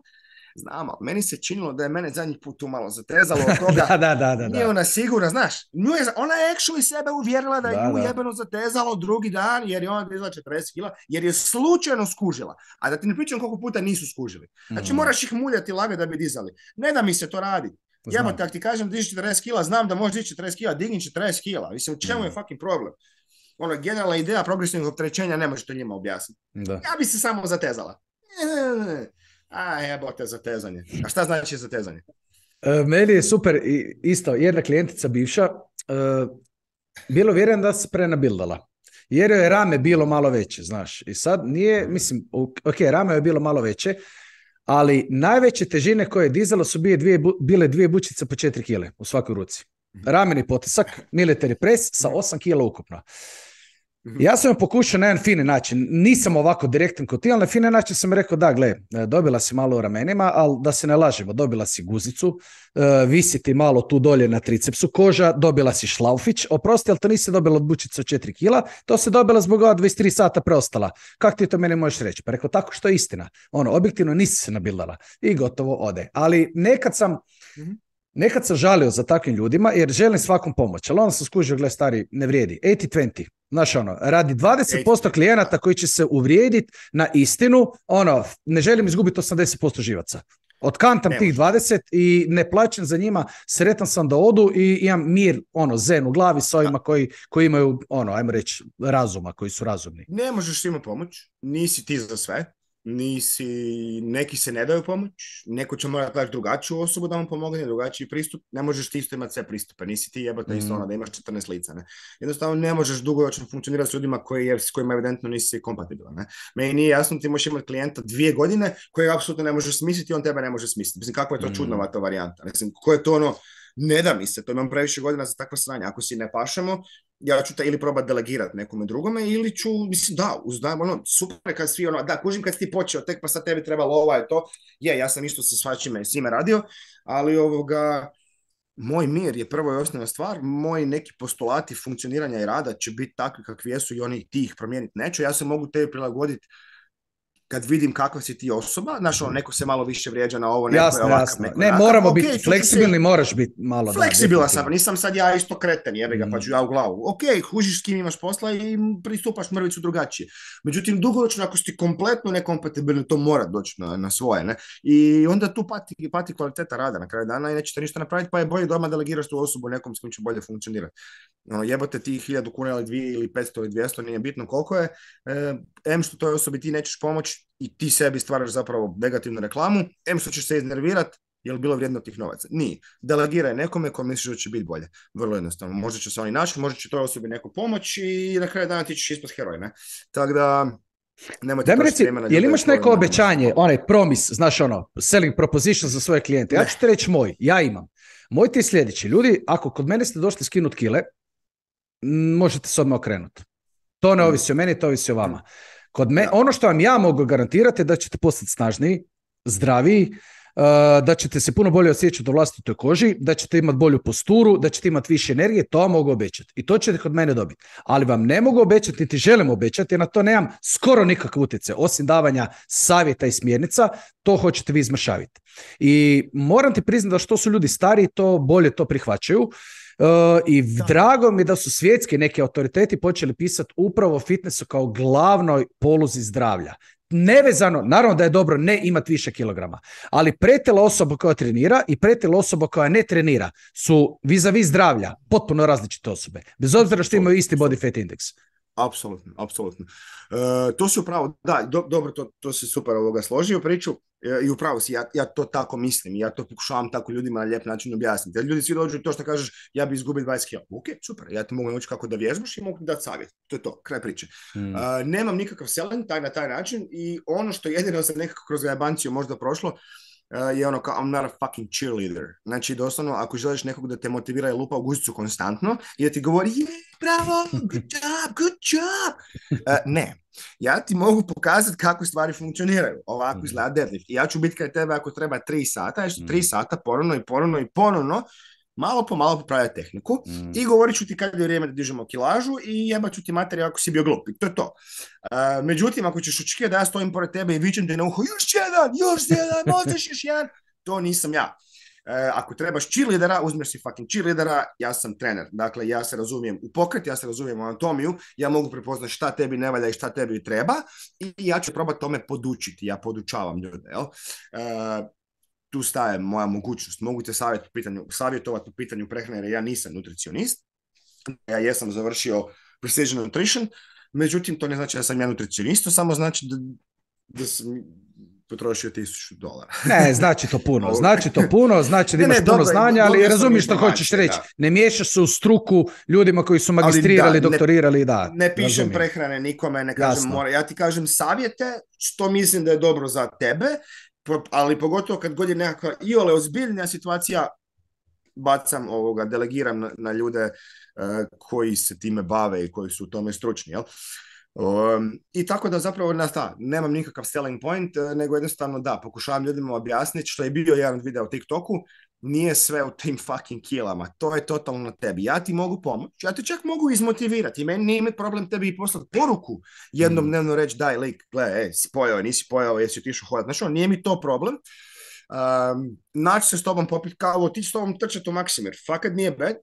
Znam, ali meni se činilo da je mene zadnji put tu malo zatezalo od toga. da, da, da, da, Nije ona sigurna, znaš. Nju ona je actually sebe uvjerila da, je nju jebeno zatezalo drugi dan jer je ona dizala 40 kila, jer je slučajno skužila. A da ti ne pričam koliko puta nisu skužili. Znači mhm. moraš ih muljati lave da bi dizali. Ne da mi se to radi. Pa Jebo, tak ti kažem diži 40 kila, znam da možeš dići 40 kila, digni 40 kila. Mislim, u čemu je mhm. fucking problem? Ono, generalna ideja progresivnog opterećenja ne to njima objasniti. Ja bi se samo zatezala. ne. A te za tezanje. A šta znači za tezanje? E, meni je super, isto, jedna klijentica bivša, e, bilo vjerujem da se prenabildala. Jer je rame bilo malo veće, znaš. I sad nije, mislim, ok, rame je bilo malo veće, ali najveće težine koje je dizala su bile dvije, bile dvije bučice po četiri kile u svakoj ruci. Mhm. Rameni potisak, military press sa osam kila ukupno. Mhm. Ja sam joj pokušao na jedan fini način, nisam ovako direktan kod ti, ali na fini način sam rekao da, gle, e, dobila si malo u ramenima, ali da se ne lažemo, dobila si guzicu, e, visiti malo tu dolje na tricepsu koža, dobila si šlaufić, oprosti, ali to nisi dobila od bučica od 4 kila, to se dobila zbog ova 23 sata preostala. Kak ti to meni možeš reći? Pa rekao, tako što je istina. Ono, objektivno nisi se nabildala i gotovo ode. Ali nekad sam, mhm nekad sam žalio za takvim ljudima jer želim svakom pomoć, ali onda sam skužio, gle stari, ne vrijedi, 80-20. Znaš ono, radi 20% klijenata koji će se uvrijediti na istinu, ono, ne želim izgubiti 80% živaca. Otkantam tih 20 i ne plaćam za njima, sretan sam da odu i imam mir, ono, zen u glavi sa ovima koji, koji imaju, ono, ajmo reći, razuma, koji su razumni. Ne možeš imati pomoć, nisi ti za sve, nisi, neki se ne daju pomoć, neko će morati daći drugačiju osobu da vam pomogne, drugačiji pristup, ne možeš ti isto imati sve pristupe, nisi ti jebata mm. isto mhm. ona da imaš 14 lica, ne. Jednostavno ne možeš dugoročno funkcionirati s ljudima koji, s kojima evidentno nisi kompatibilan, ne. Meni nije jasno, ti možeš imati klijenta dvije godine kojeg apsolutno ne možeš smisliti, on tebe ne može smisliti. Mislim, kako je to mm. čudnovata varijanta, mislim, ko je to ono, ne da mi se, to imam previše godina za takva sranja. Ako si ne pašemo, ja ću te ili probati delegirati nekome drugome, ili ću, mislim, da, uznajem, ono, super kad svi, ono, da, kužim kad si ti počeo, tek pa sad tebi trebalo je to, je, ja sam isto sa svačime, svime radio, ali ovoga, moj mir je prvo i osnovna stvar, moji neki postulati funkcioniranja i rada će biti takvi kakvi jesu i oni ti ih promijeniti neću, ja se mogu tebi prilagoditi kad vidim kakva si ti osoba, znaš, ono, mhm. neko se malo više vrijeđa na ovo, neko je ovakav, Ne, moramo biti fleksibilni, moraš biti malo. Fleksibilna sam, nisam sad ja isto kreten, jebe ga, mm. pa mhm. ću ja u glavu. Ok, hužiš s kim imaš posla i pristupaš mrvicu drugačije. Međutim, dugoročno, ako si kompletno nekompatibilni, to mora doći na, svoje, ne? I onda tu pati, pati kvaliteta rada na kraju dana i nećete ništa napraviti, pa je bolje doma delegiraš tu osobu nekom s kim će bolje funkcionirati. Ono, jebate ti hiljadu kuna ili dvije ili petsto ili dvijesto, nije bitno koliko je. E, što toj osobi ti nećeš pomoć i ti sebi stvaraš zapravo negativnu reklamu, em što ćeš se iznervirat, je li bilo vrijedno tih novaca? Nije. Delegiraj nekome ko misliš da će biti bolje. Vrlo jednostavno. Možda će se oni naći, možda će toj osobi neko pomoć i na kraju dana ti ćeš ispod heroj, ne? Tako da, Nemojte Daj reci, je li imaš neko obećanje, onaj promis, znaš ono, selling proposition za svoje klijente? Ja ću te reći moj, ja imam. Moj ti je sljedeći. Ljudi, ako kod mene ste došli skinut kile, možete se odmah okrenuti. To ne mm. ovisi o meni, to ovisi o vama. Mm. Kod me, ono što vam ja mogu garantirati je da ćete postati snažniji, zdraviji, eh, da ćete se puno bolje osjećati u vlastitoj koži, da ćete imati bolju posturu, da ćete imati više energije, to vam mogu obećati. I to ćete kod mene dobiti. Ali vam ne mogu obećati, niti želim obećati, jer na to nemam skoro nikakve utjece, osim davanja savjeta i smjernica, to hoćete vi izmršaviti. I moram ti priznati da što su ljudi stariji, to bolje to prihvaćaju. I da. drago mi je da su svjetski neki autoriteti počeli pisati upravo o fitnessu kao glavnoj poluzi zdravlja. Nevezano, naravno da je dobro ne imati više kilograma, ali pretila osoba koja trenira i pretila osoba koja ne trenira su vis-a-vis zdravlja potpuno različite osobe. Bez obzira što imaju isti body fat indeks. Apsolutno, apsolutno. E, to su pravo, da, dobro, to, to se super ovoga e, u priču i upravo si, ja, ja, to tako mislim ja to pokušavam tako ljudima na lijep način objasniti. Da ljudi svi dođu to što kažeš, ja bi izgubio 20 kg. Ok, super, ja ti mogu naučiti kako da vježbaš i mogu dati savjet. To je to, kraj priče. Hmm. E, nemam nikakav selen, taj na taj način i ono što jedino sam nekako kroz gajabanciju možda prošlo, Eh, je ono kao I'm not a fucking cheerleader. Znači, doslovno, ako želiš nekog da te motivira i lupa u guzicu konstantno i da ti govori je, bravo, good job, good job. Eh, ne, ja ti mogu pokazati kako stvari funkcioniraju. Ovako mhm. izgleda deadlift. I ja ću biti kaj tebe ako treba tri sata, jer tri mhm. sata ponovno i ponovno i ponovno malo po malo popravljati tehniku mm. i govorit ću ti kad je vrijeme da dižemo kilažu i jebat ću ti materijal ako si bio glup. I to je to. Uh, međutim, ako ćeš očekivati da ja stojim pored tebe i vićem ti na uho, još jedan, još jedan, možeš još jedan, to nisam ja. E, ako trebaš cheerleadera, uzmeš si fucking cheerleadera, ja sam trener. Dakle, ja se razumijem u pokret, ja se razumijem u anatomiju, ja mogu prepoznati šta tebi ne valja i šta tebi treba i ja ću probati tome podučiti, ja podučavam ljude. Jel? E, tu staje moja mogućnost. Mogu te savjetovati u pitanju, savjetovati pitanju prehrane jer ja nisam nutricionist. Ja jesam završio Precision Nutrition, međutim to ne znači da sam ja nutricionist, to samo znači da, da sam potrošio tisuću dolara. ne, znači to puno, znači to puno, znači da imaš puno dobro, znanja, ali razumiješ što hoćeš reći. Ne miješaš se u struku ljudima koji su magistrirali, doktorirali, da. Ne pišem prehrane nikome, ne kažem mora. Ja ti kažem savjete, što mislim da je dobro za tebe ali pogotovo kad god je nekakva iole ozbiljnija situacija, bacam ovoga, delegiram na, ljude e, koji se time bave i koji su u tome stručni, jel? I tako da zapravo na da, nemam nikakav selling point, e, nego jednostavno da, pokušavam ljudima objasniti što je bio jedan video u TikToku, nije sve u tim fucking kilama. To je totalno na tebi. Ja ti mogu pomoći, ja te čak mogu izmotivirati. Meni nije problem tebi i poslati poruku jednom mhm. dnevno reći daj lik, gle, e, si pojao, nisi pojao, jesi otišao hodat, Znači, on, nije mi to problem. Um, naći se s tobom popit kao otići s tobom trčati u Maksimir. Fakat nije bad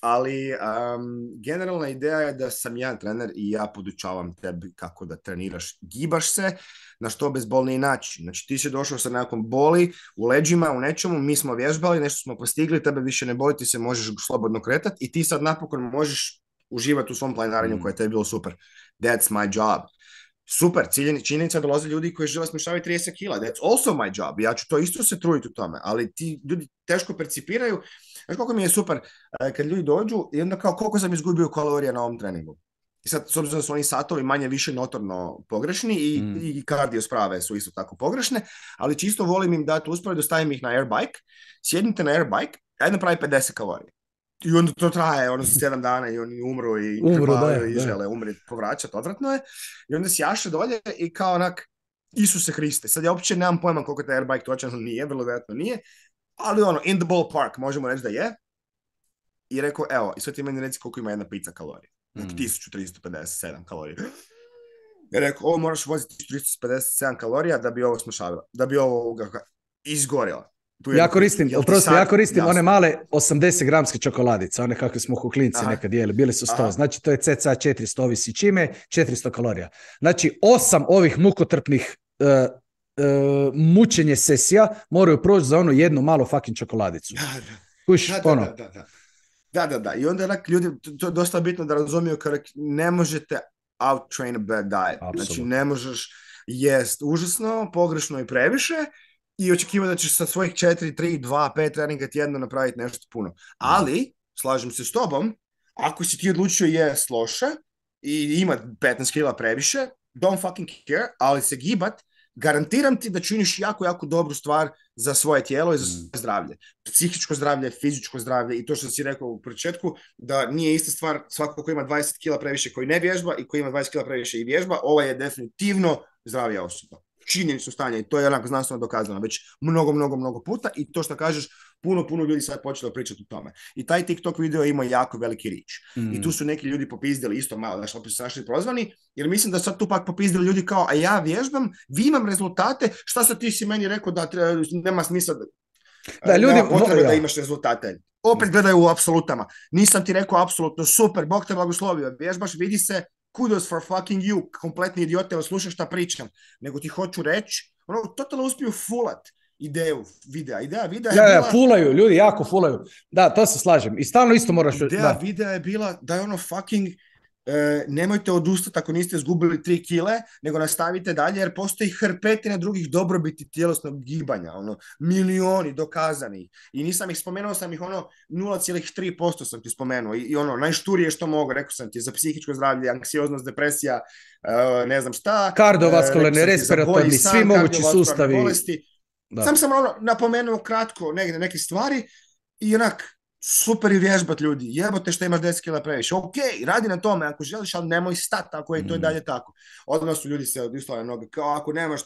ali um, generalna ideja je da sam ja trener i ja podučavam tebi kako da treniraš, gibaš se na što bezbolniji način. Znači ti si došao sa nekom boli u leđima, u nečemu, mi smo vježbali, nešto smo postigli, tebe više ne boli, ti se možeš slobodno kretati i ti sad napokon možeš uživati u svom planiranju mm. koje je bilo super. That's my job. Super, ciljeni činjenica dolaze ljudi koji žele smješavati 30 kila. That's also my job. Ja ću to isto se truditi u tome, ali ti ljudi teško percipiraju Znaš koliko mi je super e, kad ljudi dođu i onda kao koliko sam izgubio kalorija na ovom treningu. I sad, s obzirom da su oni satovi manje više notorno pogrešni i, mm. i kardio sprave su isto tako pogrešne, ali čisto volim im dati usporedu, stavim ih na airbike, sjednite na airbike, ajde pravi 50 kalorija. I onda to traje, ono su 7 dana i oni umru i žele umri, povraćati, odvratno je. I onda jaše dolje i kao onak, Isuse Hriste, sad ja uopće nemam pojma koliko je taj airbike točan nije, vrlo vjerojatno nije, ali ono, in the ballpark, možemo reći da je. I rekao, evo, i sad ti meni reci koliko ima jedna pizza znači, mm. kalorija. 1357 kalorija. I rekao, ovo moraš voziti 1357 kalorija da bi ovo smašavila, da bi ovo izgorila. Tu ja koristim, jel prosto, ja koristim one male 80 gramske čokoladice, one kakve smo kuklinci nekad jeli, bile su 100, znači to je cca 400 ovisi čime, 400 kalorija. Znači osam ovih mukotrpnih e, E, mučenje sesija moraju proći za ono jednu malo fucking čokoladicu. Kuš, da, da, ono. da, da, da, da, da. I onda onak, ljudi, to je dosta bitno da razumiju kao ne možete out train a bad diet. Absolutno. Znači ne možeš jest užasno, pogrešno i previše i očekiva da ćeš sa svojih 4, 3, 2, 5 treninga tjedno napraviti nešto puno. Ali, slažem se s tobom, ako si ti odlučio jest loše i ima 15 kila previše, don't fucking care, ali se gibat garantiram ti da činiš jako, jako dobru stvar za svoje tijelo i za mm. svoje zdravlje. Psihičko zdravlje, fizičko zdravlje i to što si rekao u početku, da nije ista stvar svako ko ima 20 kila previše koji ne vježba i koji ima 20 kila previše i vježba, ova je definitivno zdravija osoba. su stanje i to je onako znanstveno dokazano već mnogo, mnogo, mnogo puta i to što kažeš, puno, puno ljudi sad počelo pričati o tome. I taj TikTok video ima jako veliki rič. I tu mm. su neki ljudi popizdili isto malo, znaš, opet su sašli prozvani, jer mislim da sad tu pak popizdili ljudi kao, a ja vježbam, vi imam rezultate, šta sad ti si meni rekao da treba, nema smisla da, da, e, ljudi, nema da imaš rezultate. Opet mm. gledaju u apsolutama. Nisam ti rekao apsolutno, super, Bog te blagoslovio, vježbaš, vidi se, kudos for fucking you, kompletni idiote, slušaš šta pričam. Nego ti hoću reći, ono, totalno uspiju fulat ideju videa. Ideja videa je bila... Ja, fulaju, ljudi jako fulaju. Da, to se slažem. I stalno isto moraš... Ideja da. videa je bila da je ono fucking... E, nemojte odustati ako niste zgubili tri kile, nego nastavite dalje jer postoji hrpetina drugih dobrobiti tjelesnog gibanja, ono, milioni dokazanih. I nisam ih spomenuo, sam ih ono 0,3% sam ti spomenuo I, ono, najšturije što mogu, rekao sam ti za psihičko zdravlje, anksioznost, depresija, e, ne znam šta. Kardiovaskularne, respiratorni, svi mogući sustavi. Da. Sam sam ono napomenuo kratko negdje neke stvari i onak super je vježbat ljudi. Jebote što imaš 10 kila previše. Ok, radi na tome ako želiš, ali nemoj stat ako je to i mm. dalje tako. Odmah su ljudi se noge. Kao ako nemaš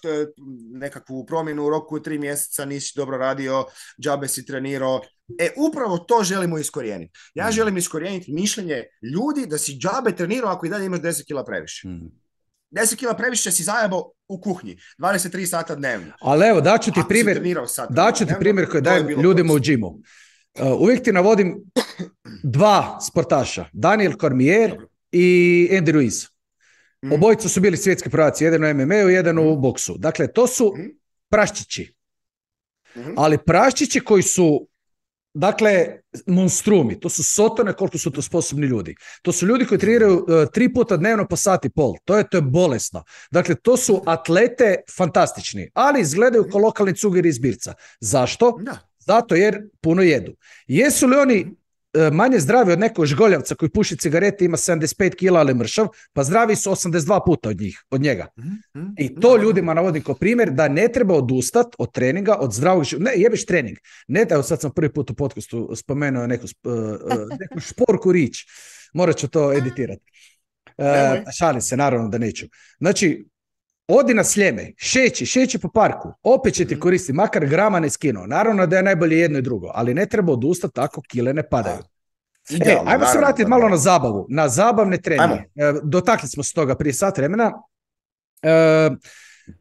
nekakvu promjenu u roku tri mjeseca, nisi dobro radio, džabe si trenirao. E, upravo to želimo iskorijeniti. Ja mm. želim iskorijeniti mišljenje ljudi da si džabe trenirao ako i dalje imaš 10 kila previše. Mm. 10 kila previše si zajedno u kuhnji, 23 sata dnevno. Ali evo, daću ti primjer, daću ti primjer koji dajem ljudima u džimu. Uh, uvijek ti navodim dva sportaša, Daniel Cormier i Andy Ruiz. Mhm. su bili svjetski prvaci, jedan u MMA-u, jedan u mhm. boksu. Dakle, to su mhm. praščići. Ali praščići koji su Dakle, monstrumi, to su sotone koliko su to sposobni ljudi. To su ljudi koji treniraju e, tri puta dnevno po sati pol. To je, to je bolesno. Dakle, to su atlete fantastični, ali izgledaju kao lokalni cugeri iz Birca. Zašto? Da. Zato jer puno jedu. Jesu li oni mhm. E, manje zdravi od nekog žgoljavca koji puši cigarete ima 75 kila ali mršav, pa zdravi su 82 puta od, njih, od njega. Mhm, mhm. I to ljudima navodim kao primjer da ne treba odustat od treninga, od zdravog života. Ne, jebiš trening. Ne, evo sad sam prvi put u podcastu spomenuo neku, e, e, šporku rič. Morat ću to editirati. šalim se, naravno da neću. Znači, Odi na sljeme, šeći, šeći po parku, opet će ti mhm. koristi, makar grama ne skinuo. Naravno da je najbolje jedno i drugo, ali ne treba odustati ako kile ne padaju. E, ajmo se vratiti malo na zabavu, na zabavne treninge. E, dotakli smo se toga prije sat vremena. E,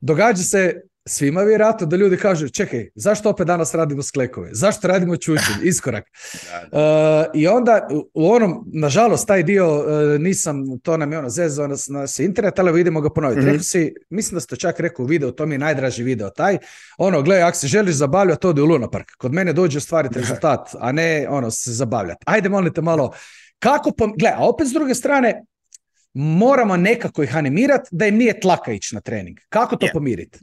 događa se svima vjerojatno da ljudi kažu čekaj, zašto opet danas radimo sklekove? Zašto radimo čučin? Iskorak. Uh, I onda u onom, nažalost, taj dio uh, nisam, to nam je ono zezao na nas internet, ali vidimo ga ponoviti. Mm-hmm. si, mislim da ste čak rekao u video, to mi je najdraži video taj. Ono, gle, ako se želiš zabavljati, odi u Luna Park. Kod mene dođe ostvariti rezultat, a ne ono, se zabavljati. Ajde, molite malo, kako, pom- gle, a opet s druge strane, moramo nekako ih animirati da im nije tlaka ići na trening. Kako to pomiriti?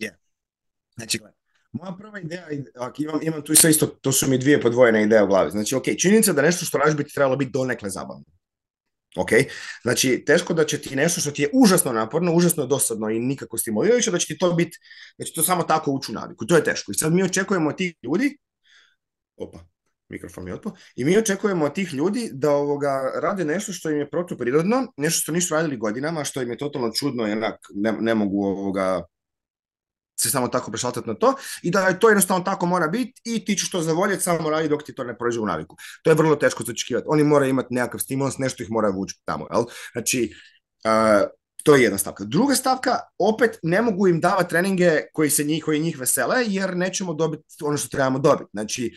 Znači, moja prva ideja, imam, imam tu sve isto, to su mi dvije podvojene ideje u glavi. Znači, ok, činjenica da nešto što radiš bi trebalo biti donekle zabavno. Ok, znači teško da će ti nešto što ti je užasno naporno, užasno dosadno i nikako stimulirajuće, da će ti to biti, da će to samo tako ući u naviku. To je teško. I sad mi očekujemo od tih ljudi, opa, mikrofon mi otpo, i mi očekujemo od tih ljudi da ovoga rade nešto što im je protuprirodno, nešto što nisu radili godinama, što im je totalno čudno jednak ne, ne mogu ovoga se samo tako prešaltati na to i da je to jednostavno tako mora biti i ti ćeš to zavoljeti, samo radi dok ti to ne prođe u naviku. To je vrlo teško očekivati. Oni moraju imati nekakav stimulans, nešto ih mora vući tamo. Jel? Znači, uh, to je jedna stavka. Druga stavka, opet ne mogu im davati treninge koji se njih, koji njih vesele, jer nećemo dobiti ono što trebamo dobiti. Znači,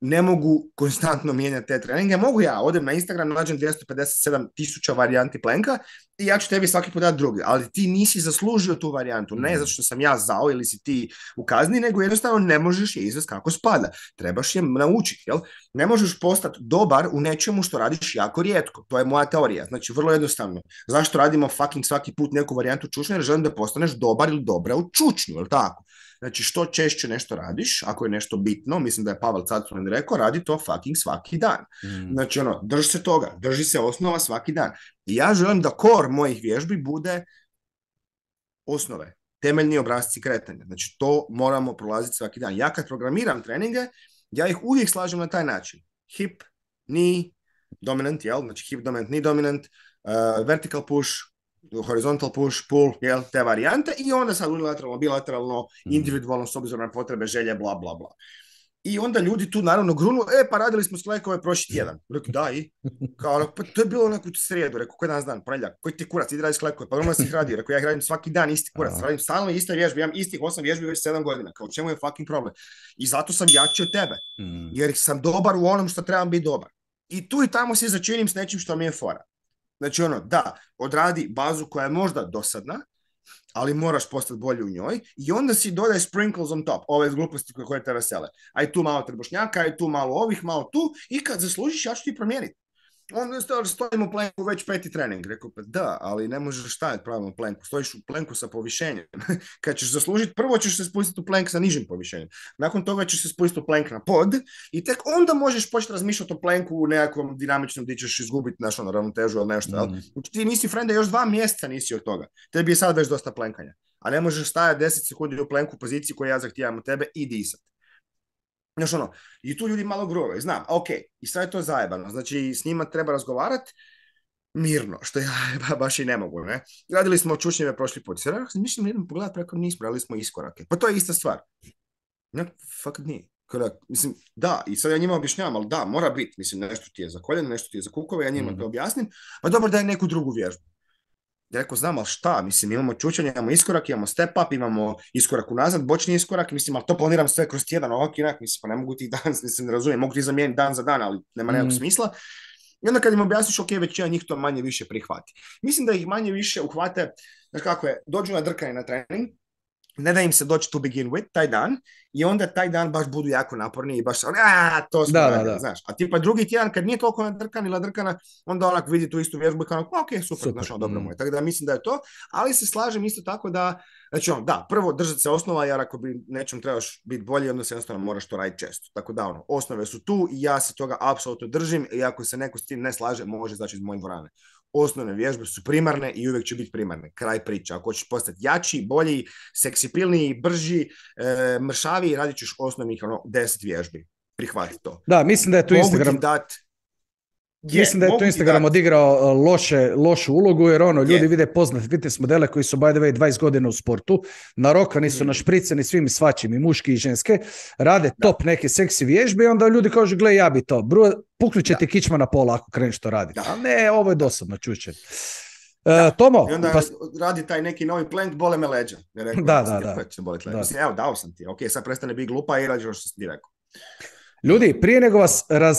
ne mogu konstantno mijenjati te treninge. Mogu ja, odem na Instagram, nađem 257 tisuća varijanti plenka i ja ću tebi svaki put dati drugi. Ali ti nisi zaslužio tu varijantu. Ne mhm. zato što sam ja zao ili si ti u kazni, nego jednostavno ne možeš je izvesti kako spada. Trebaš je naučiti. Jel? Ne možeš postati dobar u nečemu što radiš jako rijetko. To je moja teorija. Znači, vrlo jednostavno. Zašto radimo fucking svaki put neku varijantu čučnja? Jer želim da postaneš dobar ili dobra u čučnju. Jel tako? Znači, što češće nešto radiš, ako je nešto bitno, mislim da je Pavel Caculin rekao, radi to fucking svaki dan. Mm. Znači, ono, drži se toga, drži se osnova svaki dan. I ja želim da kor mojih vježbi bude osnove, temeljni obrazci kretanja. Znači, to moramo prolaziti svaki dan. Ja kad programiram treninge, ja ih uvijek slažem na taj način. Hip, knee, dominant, jel? Znači, hip dominant, knee dominant, uh, vertical push, horizontal push, pull, jel, te varijante i onda sad unilateralno, bilateralno, mhm. individualno s obzirom na potrebe, želje, bla, bla, bla. I onda ljudi tu naravno grunu, e pa radili smo slajkove prošli tjedan. Rekao, da i? Kao, pa to je bilo u srijedu, rekao, koji danas dan, ponedljak, koji ti kurac, idi radi slajkove, pa normalno si ih radio, rekao, ja ih radim svaki dan isti kurac, radim stalno iste vježbe, imam istih osam vježbi već sedam godina, kao čemu je fucking problem? I zato sam jači od tebe, mhm. jer sam dobar u onom što trebam biti dobar. I tu i tamo se začinim s nečim što mi je fora. Znači ono, da, odradi bazu koja je možda dosadna, ali moraš postati bolji u njoj i onda si dodaj sprinkles on top, ove gluposti koje te vesele. Aj tu malo trbošnjaka, aj tu malo ovih, malo tu i kad zaslužiš ja ću ti promijeniti. On je u plenku već peti trening. Rekao, pa da, ali ne možeš staviti pravilno plenku. Stojiš u plenku sa povišenjem. Kad ćeš zaslužiti, prvo ćeš se spustiti u plank sa nižim povišenjem. Nakon toga ćeš se spustiti u plank na pod i tek onda možeš početi razmišljati o plenku u nekakvom dinamičnom gdje ćeš izgubiti našu ono, ravnotežu ili nešto. mm ti nisi frenda, još dva mjeseca nisi od toga. Tebi je sad već dosta plenkanja. A ne možeš stajati 10 sekundi u plenku u poziciji koju ja zahtijevam od tebe i disati. Znaš ono, i tu ljudi malo grove, znam, ok, i sve je to zajebano, znači s njima treba razgovarati mirno, što ja baš i ne mogu, ne. Radili smo čučnjeve prošli put, se mislim, pogledaj pogledat preko nismo, radili smo iskorake, pa to je ista stvar. Ne, fuck nije. mislim, da, i sad ja njima objašnjavam, ali da, mora biti, mislim, nešto ti je za koljene, nešto ti je za kukove, ja njima mhm. to objasnim, pa dobro da je neku drugu vježbu. Ja rekao, znam, ali šta? Mislim, imamo čučanje, imamo iskorak, imamo step up, imamo iskorak unazad, bočni iskorak, mislim, ali to planiram sve kroz tjedan, ovak i mislim, pa ne mogu ti dan, mislim, ne razumijem, mogu ti zamijeniti dan za dan, ali nema nekog mhm. smisla. I onda kad im objasniš, ok, većina njih to manje više prihvati. Mislim da ih manje više uhvate, znaš kako je, dođu na drkanje na trening, ne da im se doći to begin with taj dan i onda taj dan baš budu jako naporni i baš ono, a, to smo znaš. A tipa drugi tjedan kad nije toliko nadrkan ili nadrkana, onda onak vidi tu istu vježbu i kao, ok, super, super. znaš, ono, dobro mm. moje. Tako da mislim da je to, ali se slažem isto tako da, znači on, da, prvo držati se osnova, jer ako bi nečem trebaš biti bolji, onda se jednostavno moraš to raditi često. Tako da, ono, osnove su tu i ja se toga apsolutno držim i ako se neko s tim ne slaže, može znači iz moje dvorane osnovne vježbe su primarne i uvijek će biti primarne. Kraj priče. Ako hoćeš postati jači, bolji, seksipilniji, brži, e, mršaviji, radit ćeš osnovnih ono, 10 vježbi. Prihvati to. Da, mislim da je to. Mogu Instagram... dat je, Mislim da je to Instagram odigrao e, loše, lošu ulogu jer ono, ljudi vide poznate fitness modele koji su by the way 20 godina u sportu, narokani su mm. na špriceni svim svačim i muški i ženske, rade top neke seksi vježbe i onda ljudi kažu gle ja bi to, puknut će ti kičma na pola ako kreneš to raditi. A ne, ovo je dosadno čuće. E, da. Tomo, I onda pa... radi taj neki novi plank, bole me leđa. da, da, da. Mislim, evo, dao sam ti. Ok, sad prestane biti glupa i ono što ti rekao. Ljudi, prije nego vas raz,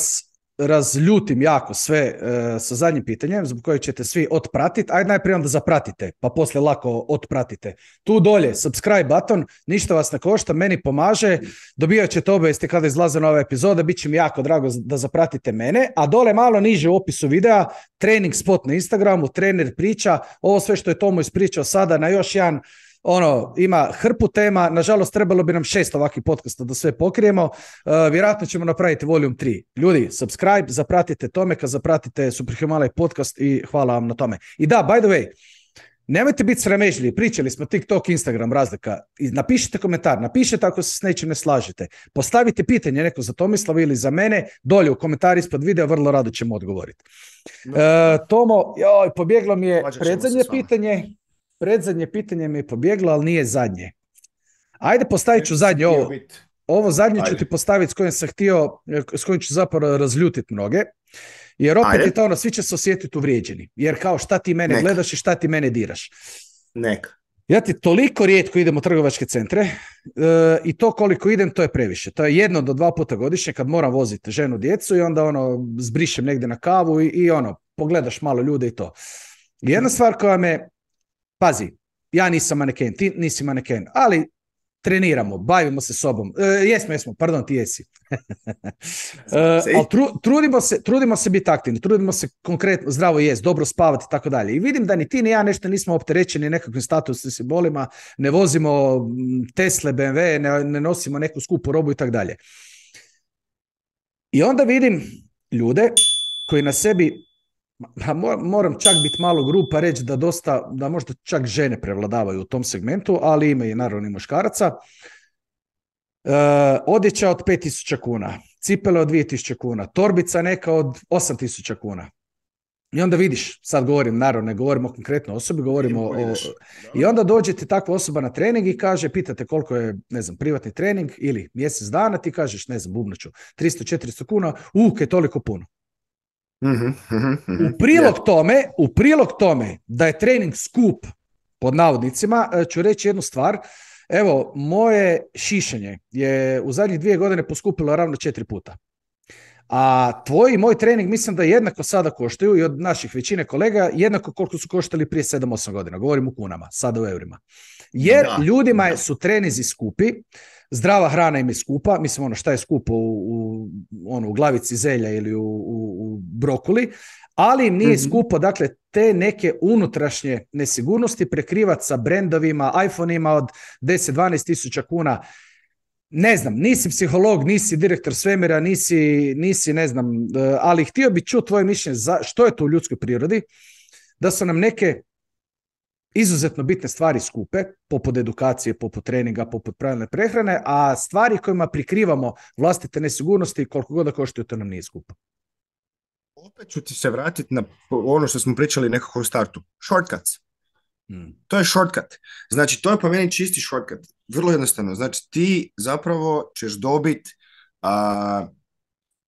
razljutim jako sve e, sa zadnjim pitanjem zbog koje ćete svi otpratiti. Ajde najprije da zapratite, pa poslije lako otpratite. Tu dolje, subscribe button, ništa vas ne košta, meni pomaže, dobijat ćete obavijesti kada izlaze nove epizode, bit će mi jako drago da zapratite mene, a dole malo niže u opisu videa, trening spot na Instagramu, trener priča, ovo sve što je Tomo ispričao sada na još jedan ono, ima hrpu tema, nažalost trebalo bi nam šest ovakvih podcasta da sve pokrijemo, e, vjerojatno ćemo napraviti volume 3. Ljudi, subscribe, zapratite Tomeka, zapratite Superhumalaj podcast i hvala vam na tome. I da, by the way, Nemojte biti sramežljivi, pričali smo TikTok, Instagram, razlika. napišite komentar, napišite ako se s nečim ne slažete. Postavite pitanje neko za Tomislava ili za mene, dolje u komentari ispod videa, vrlo rado ćemo odgovoriti. E, Tomo, joj, pobjeglo mi je predzadnje pitanje predzadnje pitanje mi je pobjeglo, ali nije zadnje. Ajde postavit ću zadnje ovo. Ovo zadnje ću ti postaviti s kojim sam htio, s kojim ću zapravo razljutiti mnoge. Jer opet je to ono, svi će se osjetiti uvrijeđeni. Jer kao šta ti mene gledaš i šta ti mene diraš. Neka. Ja ti toliko rijetko idem u trgovačke centre e, i to koliko idem to je previše. To je jedno do dva puta godišnje kad moram voziti ženu, djecu i onda ono zbrišem negdje na kavu i, i ono pogledaš malo ljude i to. Jedna mhm. stvar koja me pazi, ja nisam maneken, ti nisi maneken, ali treniramo, bavimo se sobom. E, jesmo, jesmo, pardon, ti jesi. E, trudimo, se, trudimo se biti aktivni, trudimo se konkretno zdravo jest, dobro spavati i tako dalje. I vidim da ni ti ni ja nešto nismo opterećeni nekakvim statusnim simbolima, ne vozimo Tesle, BMW, ne, ne nosimo neku skupu robu i tako dalje. I onda vidim ljude koji na sebi moram čak biti malo grupa reći da dosta, da možda čak žene prevladavaju u tom segmentu, ali ima i naravno i muškaraca. E, odjeća od 5000 kuna, cipele od 2000 kuna, torbica neka od 8000 kuna. I onda vidiš, sad govorim, naravno ne o konkretno osobi, govorimo o... I onda dođete takva osoba na trening i kaže, pitate koliko je, ne znam, privatni trening ili mjesec dana, ti kažeš, ne znam, bubnuću 300-400 kuna, Uke toliko puno. Mhm, mhm, mhm. u prilog tome, u prilog tome da je trening skup pod navodnicima, e, ću reći jednu stvar. Evo, moje šišanje je u zadnjih dvije godine poskupilo ravno četiri puta. A tvoj i moj trening mislim da jednako sada koštaju i od naših većine kolega jednako koliko su koštali prije 7-8 godina. Govorim u kunama, sada u eurima. Jer ljudima su trenizi skupi, zdrava hrana im je skupa, mislim ono šta je skupo u, u ono, u glavici zelja ili u, u brokoli, ali nije mhm. skupo, dakle, te neke unutrašnje nesigurnosti prekrivat sa brendovima, iPhone-ima od 10-12 tisuća kuna. Ne znam, nisi psiholog, nisi direktor svemira, nisi, nisi ne znam, e, ali htio bi čuti tvoje mišljenje za što je to u ljudskoj prirodi, da su nam neke izuzetno bitne stvari skupe, poput edukacije, poput treninga, poput pravilne prehrane, a stvari kojima prikrivamo vlastite nesigurnosti koliko god da koštaju, to nam nije skupo. Opet ću ti se vratiti na ono što smo pričali nekako u startu. Shortcuts. Hmm. To je shortcut. Znači, to je po meni čisti shortcut. Vrlo jednostavno. Znači, ti zapravo ćeš dobiti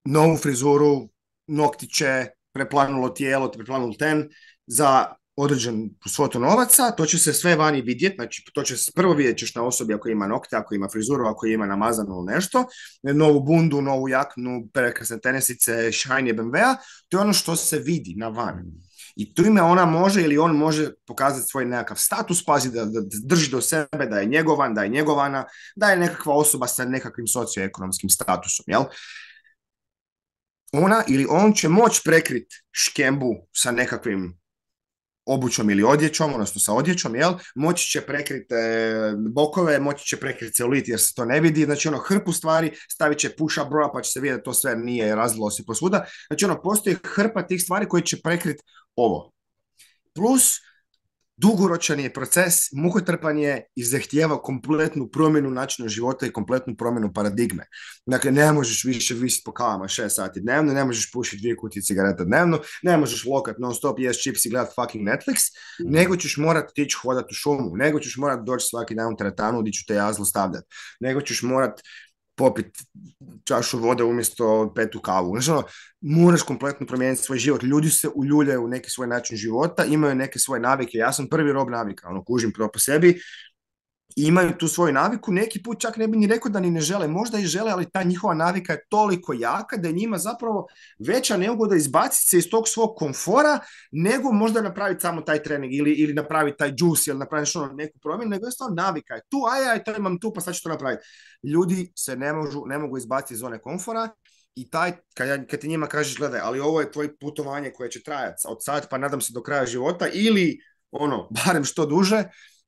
novu frizuru, noktiće, preplanulo tijelo, preplanulo ten, za određen svotu novaca, to će se sve vani vidjeti, znači to će se prvo vidjet ćeš na osobi ako ima nokte, ako ima frizuru, ako ima namazano ili nešto, e, novu bundu, novu jaknu, prekrasne tenesice, shiny BMW-a, to je ono što se vidi na van. I tu ime ona može ili on može pokazati svoj nekakav status, pazi da, da drži do sebe, da je njegovan, da je njegovana, da je nekakva osoba sa nekakvim socioekonomskim statusom, jel? Ona ili on će moći prekrit škembu sa nekakvim obućom ili odjećom, odnosno sa odjećom, jel, moći će prekriti e, bokove, moći će prekriti celulit jer se to ne vidi, znači ono hrpu stvari, stavit će puša broja pa će se vidjeti da to sve nije razlilo se posvuda, znači ono postoji hrpa tih stvari koje će prekriti ovo. Plus, dugoročan je proces, mukotrpan je i zahtijeva kompletnu promjenu načina života i kompletnu promjenu paradigme. Dakle, ne možeš više visiti po kavama šest sati dnevno, ne možeš pušiti dvije kutije cigareta dnevno, ne možeš lokat non stop jest čips i gledat fucking Netflix, mhm. nego ćeš morat tići hodat u šumu, nego ćeš morat doći svaki dan u teretanu gdje ću te jazlo stavljati, nego ćeš morat popiti čašu vode umjesto petu kavu. Znači, moraš kompletno promijeniti svoj život. Ljudi se uljuljaju u neki svoj način života, imaju neke svoje navike. Ja sam prvi rob navika, ono, kužim to po sebi imaju tu svoju naviku, neki put čak ne bi ni rekao da ni ne žele, možda i žele, ali ta njihova navika je toliko jaka da je njima zapravo veća neugoda izbaciti se iz tog svog komfora nego možda napraviti samo taj trening ili, ili napraviti taj juice ili napraviti što ono, neku promjenu, nego jednostavno navika je tu, aj, aj, to imam tu, pa sad ću to napraviti. Ljudi se ne, možu, ne mogu izbaciti iz zone komfora i taj, kad, kad ti njima kažeš, gledaj, ali ovo je tvoje putovanje koje će trajati od sad pa nadam se do kraja života ili ono, barem što duže,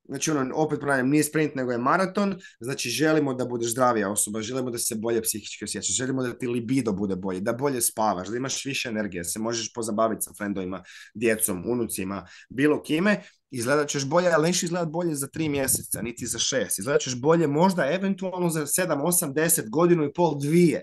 Znači, ono, opet ponavljam, nije sprint nego je maraton, znači želimo da budeš zdravija osoba, želimo da se bolje psihički osjećaš, želimo da ti libido bude bolje, da bolje spavaš, da imaš više energije, da se možeš pozabaviti sa frendovima, djecom, unucima, bilo kime, izgledat ćeš bolje, ali nećeš izgledat bolje za tri mjeseca, niti za šest, izgledat ćeš bolje možda eventualno za sedam, osam, deset, godinu i pol, dvije.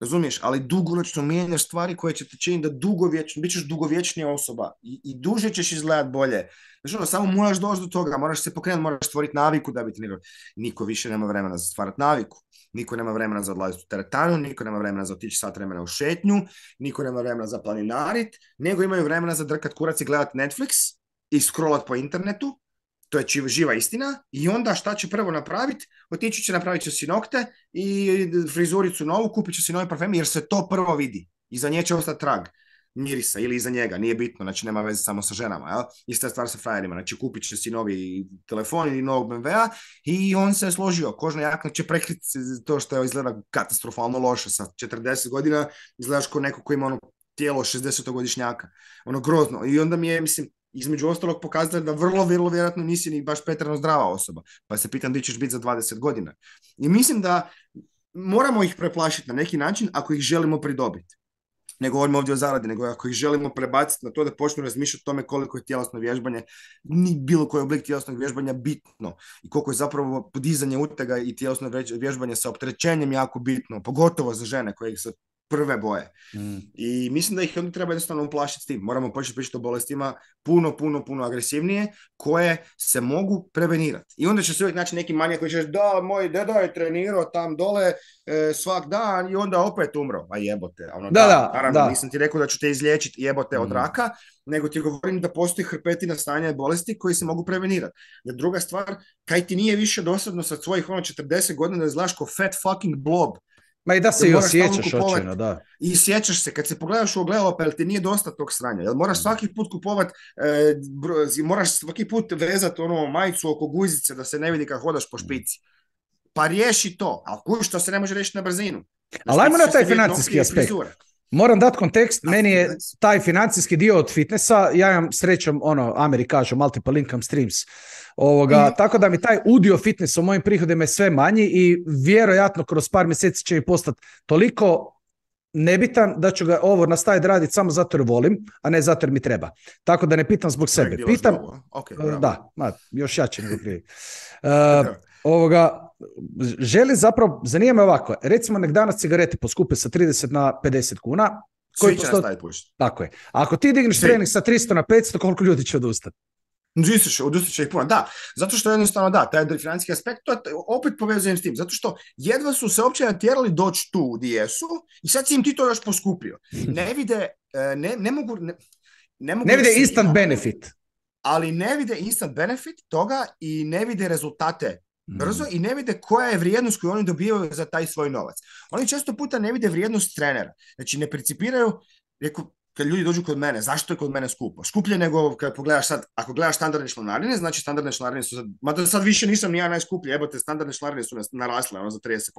Razumiješ? Ali dugoročno mijenjaš stvari koje će te činiti da dugovječno, bit ćeš dugovječnija osoba i, i duže ćeš izgledat bolje. Znaš ono, samo moraš doći do toga, moraš se pokrenuti, moraš stvoriti naviku da bi trenirao. Niko više nema vremena za stvarati naviku. Niko nema vremena za odlaziti u teretanu, niko nema vremena za otići sat vremena u šetnju, niko nema vremena za planinarit, nego imaju vremena za drkat kurac i gledat Netflix i scrollat po internetu to je živa istina, i onda šta će prvo napraviti? Otići će, napraviti će si nokte i frizuricu novu, kupit će si novi parfem, jer se to prvo vidi. I za nje će ostati trag mirisa ili iza njega, nije bitno, znači nema veze samo sa ženama, jel? Ista stvar sa frajerima, znači kupit će si novi telefon ili novog BMW-a i on se je složio, kožno jakna će prekriti to što je izgleda katastrofalno loše sa 40 godina, izgledaš kao neko koji ima ono tijelo 60-godišnjaka, ono grozno i onda mi je, mislim, između ostalog pokazali da vrlo, vrlo vjerojatno nisi ni baš petrano zdrava osoba. Pa se pitam gdje ćeš biti za 20 godina. I mislim da moramo ih preplašiti na neki način ako ih želimo pridobiti. Ne govorimo ovdje o zaradi, nego ako ih želimo prebaciti na to da počnu razmišljati o tome koliko je tjelesno vježbanje, ni bilo koji oblik tjelesnog vježbanja bitno i koliko je zapravo podizanje utega i tjelesno vježbanje sa opterećenjem jako bitno, pogotovo za žene koje ih se prve boje. Mm. I mislim da ih onda treba jednostavno uplašiti s tim. Moramo početi pričati o bolestima puno, puno, puno agresivnije, koje se mogu prevenirati. I onda će se uvijek naći neki manje koji će reći da, moj deda je trenirao tam dole e, svak dan i onda opet umro. A jebote. Ono, da, da, naravno, da. nisam ti rekao da ću te izliječiti jebote od mm. raka, nego ti govorim da postoji hrpetina stanja i bolesti koji se mogu prevenirati. Da druga stvar, kaj ti nije više dosadno sa svojih ono 40 godina da izgledaš ko fat fucking blob Ma i da se i osjećaš očajno, da. I sjećaš se, kad se pogledaš u ogledalo, pa ti nije dosta tog sranja, jel moraš mm. svaki put kupovat, e, moraš svaki put vezati ono majicu oko guzice da se ne vidi kad hodaš po mm. špici. Pa riješi to, ali kuš to se ne može riješiti na brzinu. Ali ajmo na taj financijski aspekt. Moram dati kontekst, meni je taj financijski dio od fitnessa, ja imam srećom, ono, Ameri kažu, multiple income streams, ovoga, mhm. tako da mi taj udio fitnessa u mojim prihodima je sve manji i vjerojatno kroz par mjeseci će mi postati toliko nebitan da ću ga ovo nastaviti raditi samo zato jer volim, a ne zato jer mi treba. Tako da ne pitam zbog sebe. Pitam, da, ma, još jače nego e, ovoga, želi zapravo, zanima me ovako, recimo nek danas cigarete poskupe sa 30 na 50 kuna. Koji Svi će posto... pušiti. Tako je. ako ti digneš Svi. trening sa 300 na 500, koliko ljudi će odustati? Odustat će ih puno, da. Zato što jednostavno da, taj financijski aspekt, to opet povezujem s tim. Zato što jedva su se uopće natjerali doći tu gdje jesu i sad si im ti to još poskupio. Ne vide, e, ne, mogu... Ne, ne vide instant benefit ali ne vide instant benefit toga i ne vide rezultate Mm. brzo i ne vide koja je vrijednost koju oni dobivaju za taj svoj novac. Oni često puta ne vide vrijednost trenera. Znači ne principiraju, reku, kad ljudi dođu kod mene, zašto je kod mene skupo? Skuplje nego kad pogledaš sad, ako gledaš standardne članarine, znači standardne članarine su sad, mada sad više nisam ni ja najskuplji, evo te standardne članarine su narasle ono, za 30%,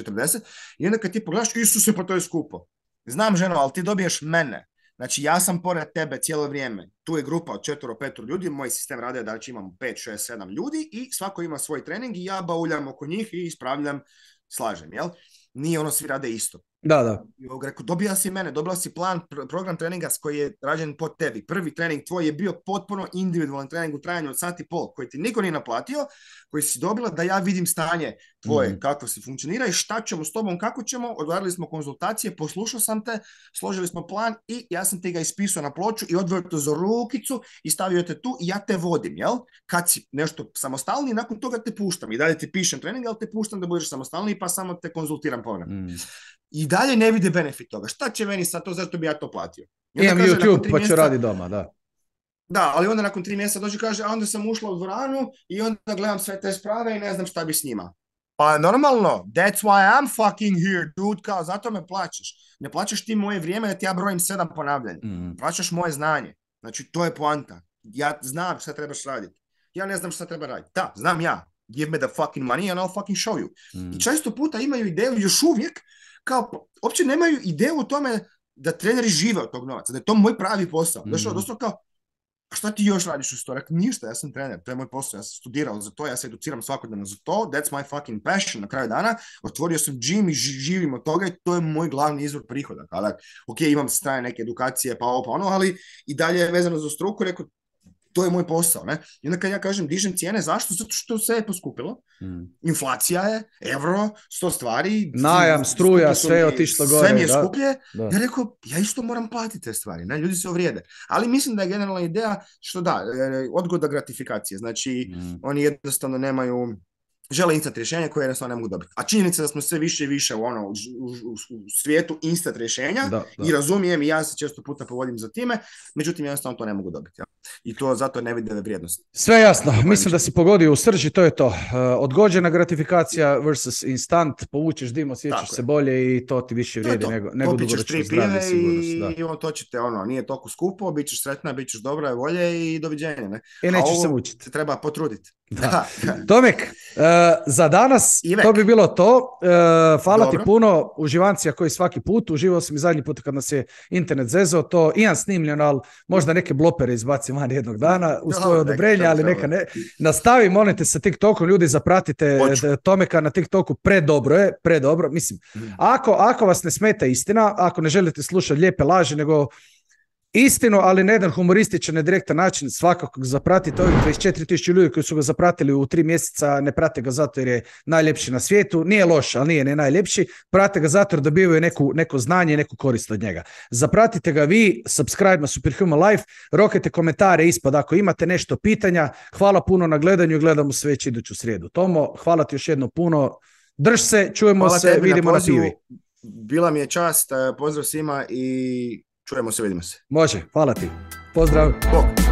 40%, i onda kad ti pogledaš, Isuse, pa to je skupo. Znam ženo, ali ti dobiješ mene. Znači, ja sam pored tebe cijelo vrijeme. Tu je grupa od četvoro, petro ljudi. Moj sistem rade, da će imam pet, šest, sedam ljudi i svako ima svoj trening i ja bauljam oko njih i ispravljam, slažem, jel? Nije ono, svi rade isto. Da, da. Rekao, dobila si mene, dobila si plan, program treninga koji je rađen pod tebi. Prvi trening tvoj je bio potpuno individualan trening u trajanju od sati i pol, koji ti niko nije naplatio, koji si dobila da ja vidim stanje tvoje, mhm. kako se funkcionira i šta ćemo s tobom, kako ćemo. Odvarili smo konzultacije, poslušao sam te, složili smo plan i ja sam ti ga ispisao na ploču i odvrto za rukicu i stavio te tu i ja te vodim, jel? Kad si nešto samostalni, nakon toga te puštam i dalje ti pišem trening, ali te puštam da budeš samostalni pa samo te konzultiram ponovno. Mhm i dalje ne vide benefit toga. Šta će meni sad to, zašto bi ja to platio? I Imam kaže, YouTube, pa ću radi doma, da. Da, ali onda nakon tri mjeseca dođe kaže, a onda sam ušla u dvoranu i onda gledam sve te sprave i ne znam šta bi s njima. Pa normalno, that's why I'm fucking here, dude, kao zato me plaćaš. Ne plaćaš ti moje vrijeme da ti ja brojim sedam ponavljanja. Mm. Plaćaš moje znanje. Znači, to je poanta. Ja znam šta trebaš raditi. Ja ne znam šta treba raditi. Da, znam ja. Give me the fucking money and I'll fucking show you. I mhm. često puta imaju ideju još uvijek kao, uopće nemaju ideju o tome da treneri žive od tog novaca, da je to moj pravi posao. Mm. Znači, odnosno kao, a šta ti još radiš u storak? Ništa, ja sam trener, to je moj posao, ja sam studirao za to, ja se educiram svakodnevno za to, that's my fucking passion na kraju dana, otvorio sam gym i živim od toga i to je moj glavni izvor prihoda. Kada, ok, imam strane neke edukacije, pa ovo, pa ono, ali i dalje je vezano za struku, rekao, to je moj posao. Ne? I onda kad ja kažem dižem cijene, zašto? Zato što sve je poskupilo. Mm. Inflacija je, euro, sto stvari. Najam, struja, sve je otišlo gore. Sve mi je skuplje. Ja rekao, ja isto moram platiti te stvari. Ne? Ljudi se ovrijede. Ali mislim da je generalna ideja što da, e, odgoda gratifikacije. Znači, mm. oni jednostavno nemaju žele instant rješenje koje jednostavno ne mogu dobiti. A činjenica da smo sve više i više u, ono, u, svijetu instant rješenja i razumijem i ja se često puta povodim za time, međutim jednostavno to ne mogu dobiti. I to zato ne vide vrijednost. Sve jasno, mislim da si pogodio u srži, to je to. E, odgođena gratifikacija versus instant, povučeš dimo osjećaš se bolje i to ti više vrijedi nego, nego dugoročno tri i, i on to će te, ono, nije toliko skupo, bit ćeš sretna, bit ćeš dobra volje i doviđenja. Ne? I e, nećeš se Treba potruditi. Da. Tomek, e, Eh, za danas to bi bilo to. E, hvala ti puno, uživancija koji svaki put. Uživao sam i zadnji put kad nas je internet zezo, To imam snimljeno, ali možda neke blopere izbacim van jednog dana u svoje odobrenje, ali neka ne. Nastavi, molim se sa TikTokom. Ljudi, zapratite Tomeka na TikToku. Predobro je, predobro. Mislim, mhm. ako, ako vas ne smeta istina, ako ne želite slušati lijepe laži, nego istinu, ali na jedan humorističan i direktan način. Svakako zapratite ovih 24.000 ljudi koji su ga zapratili u tri mjeseca, ne prate ga zato jer je najljepši na svijetu. Nije loš, ali nije ne najljepši. Prate ga zato jer dobivaju neku, neko znanje, neku korist od njega. Zapratite ga vi, subscribe na Superhuman Life, rokajte komentare ispod ako imate nešto pitanja. Hvala puno na gledanju i gledamo se već iduću srijedu. Tomo, hvala ti još jedno puno. Drž se, čujemo se, vidimo na, na pivi. Bila mi je čast, pozdrav svima i Čujemo se, vidimo se. Može, hvala ti. Pozdrav. bok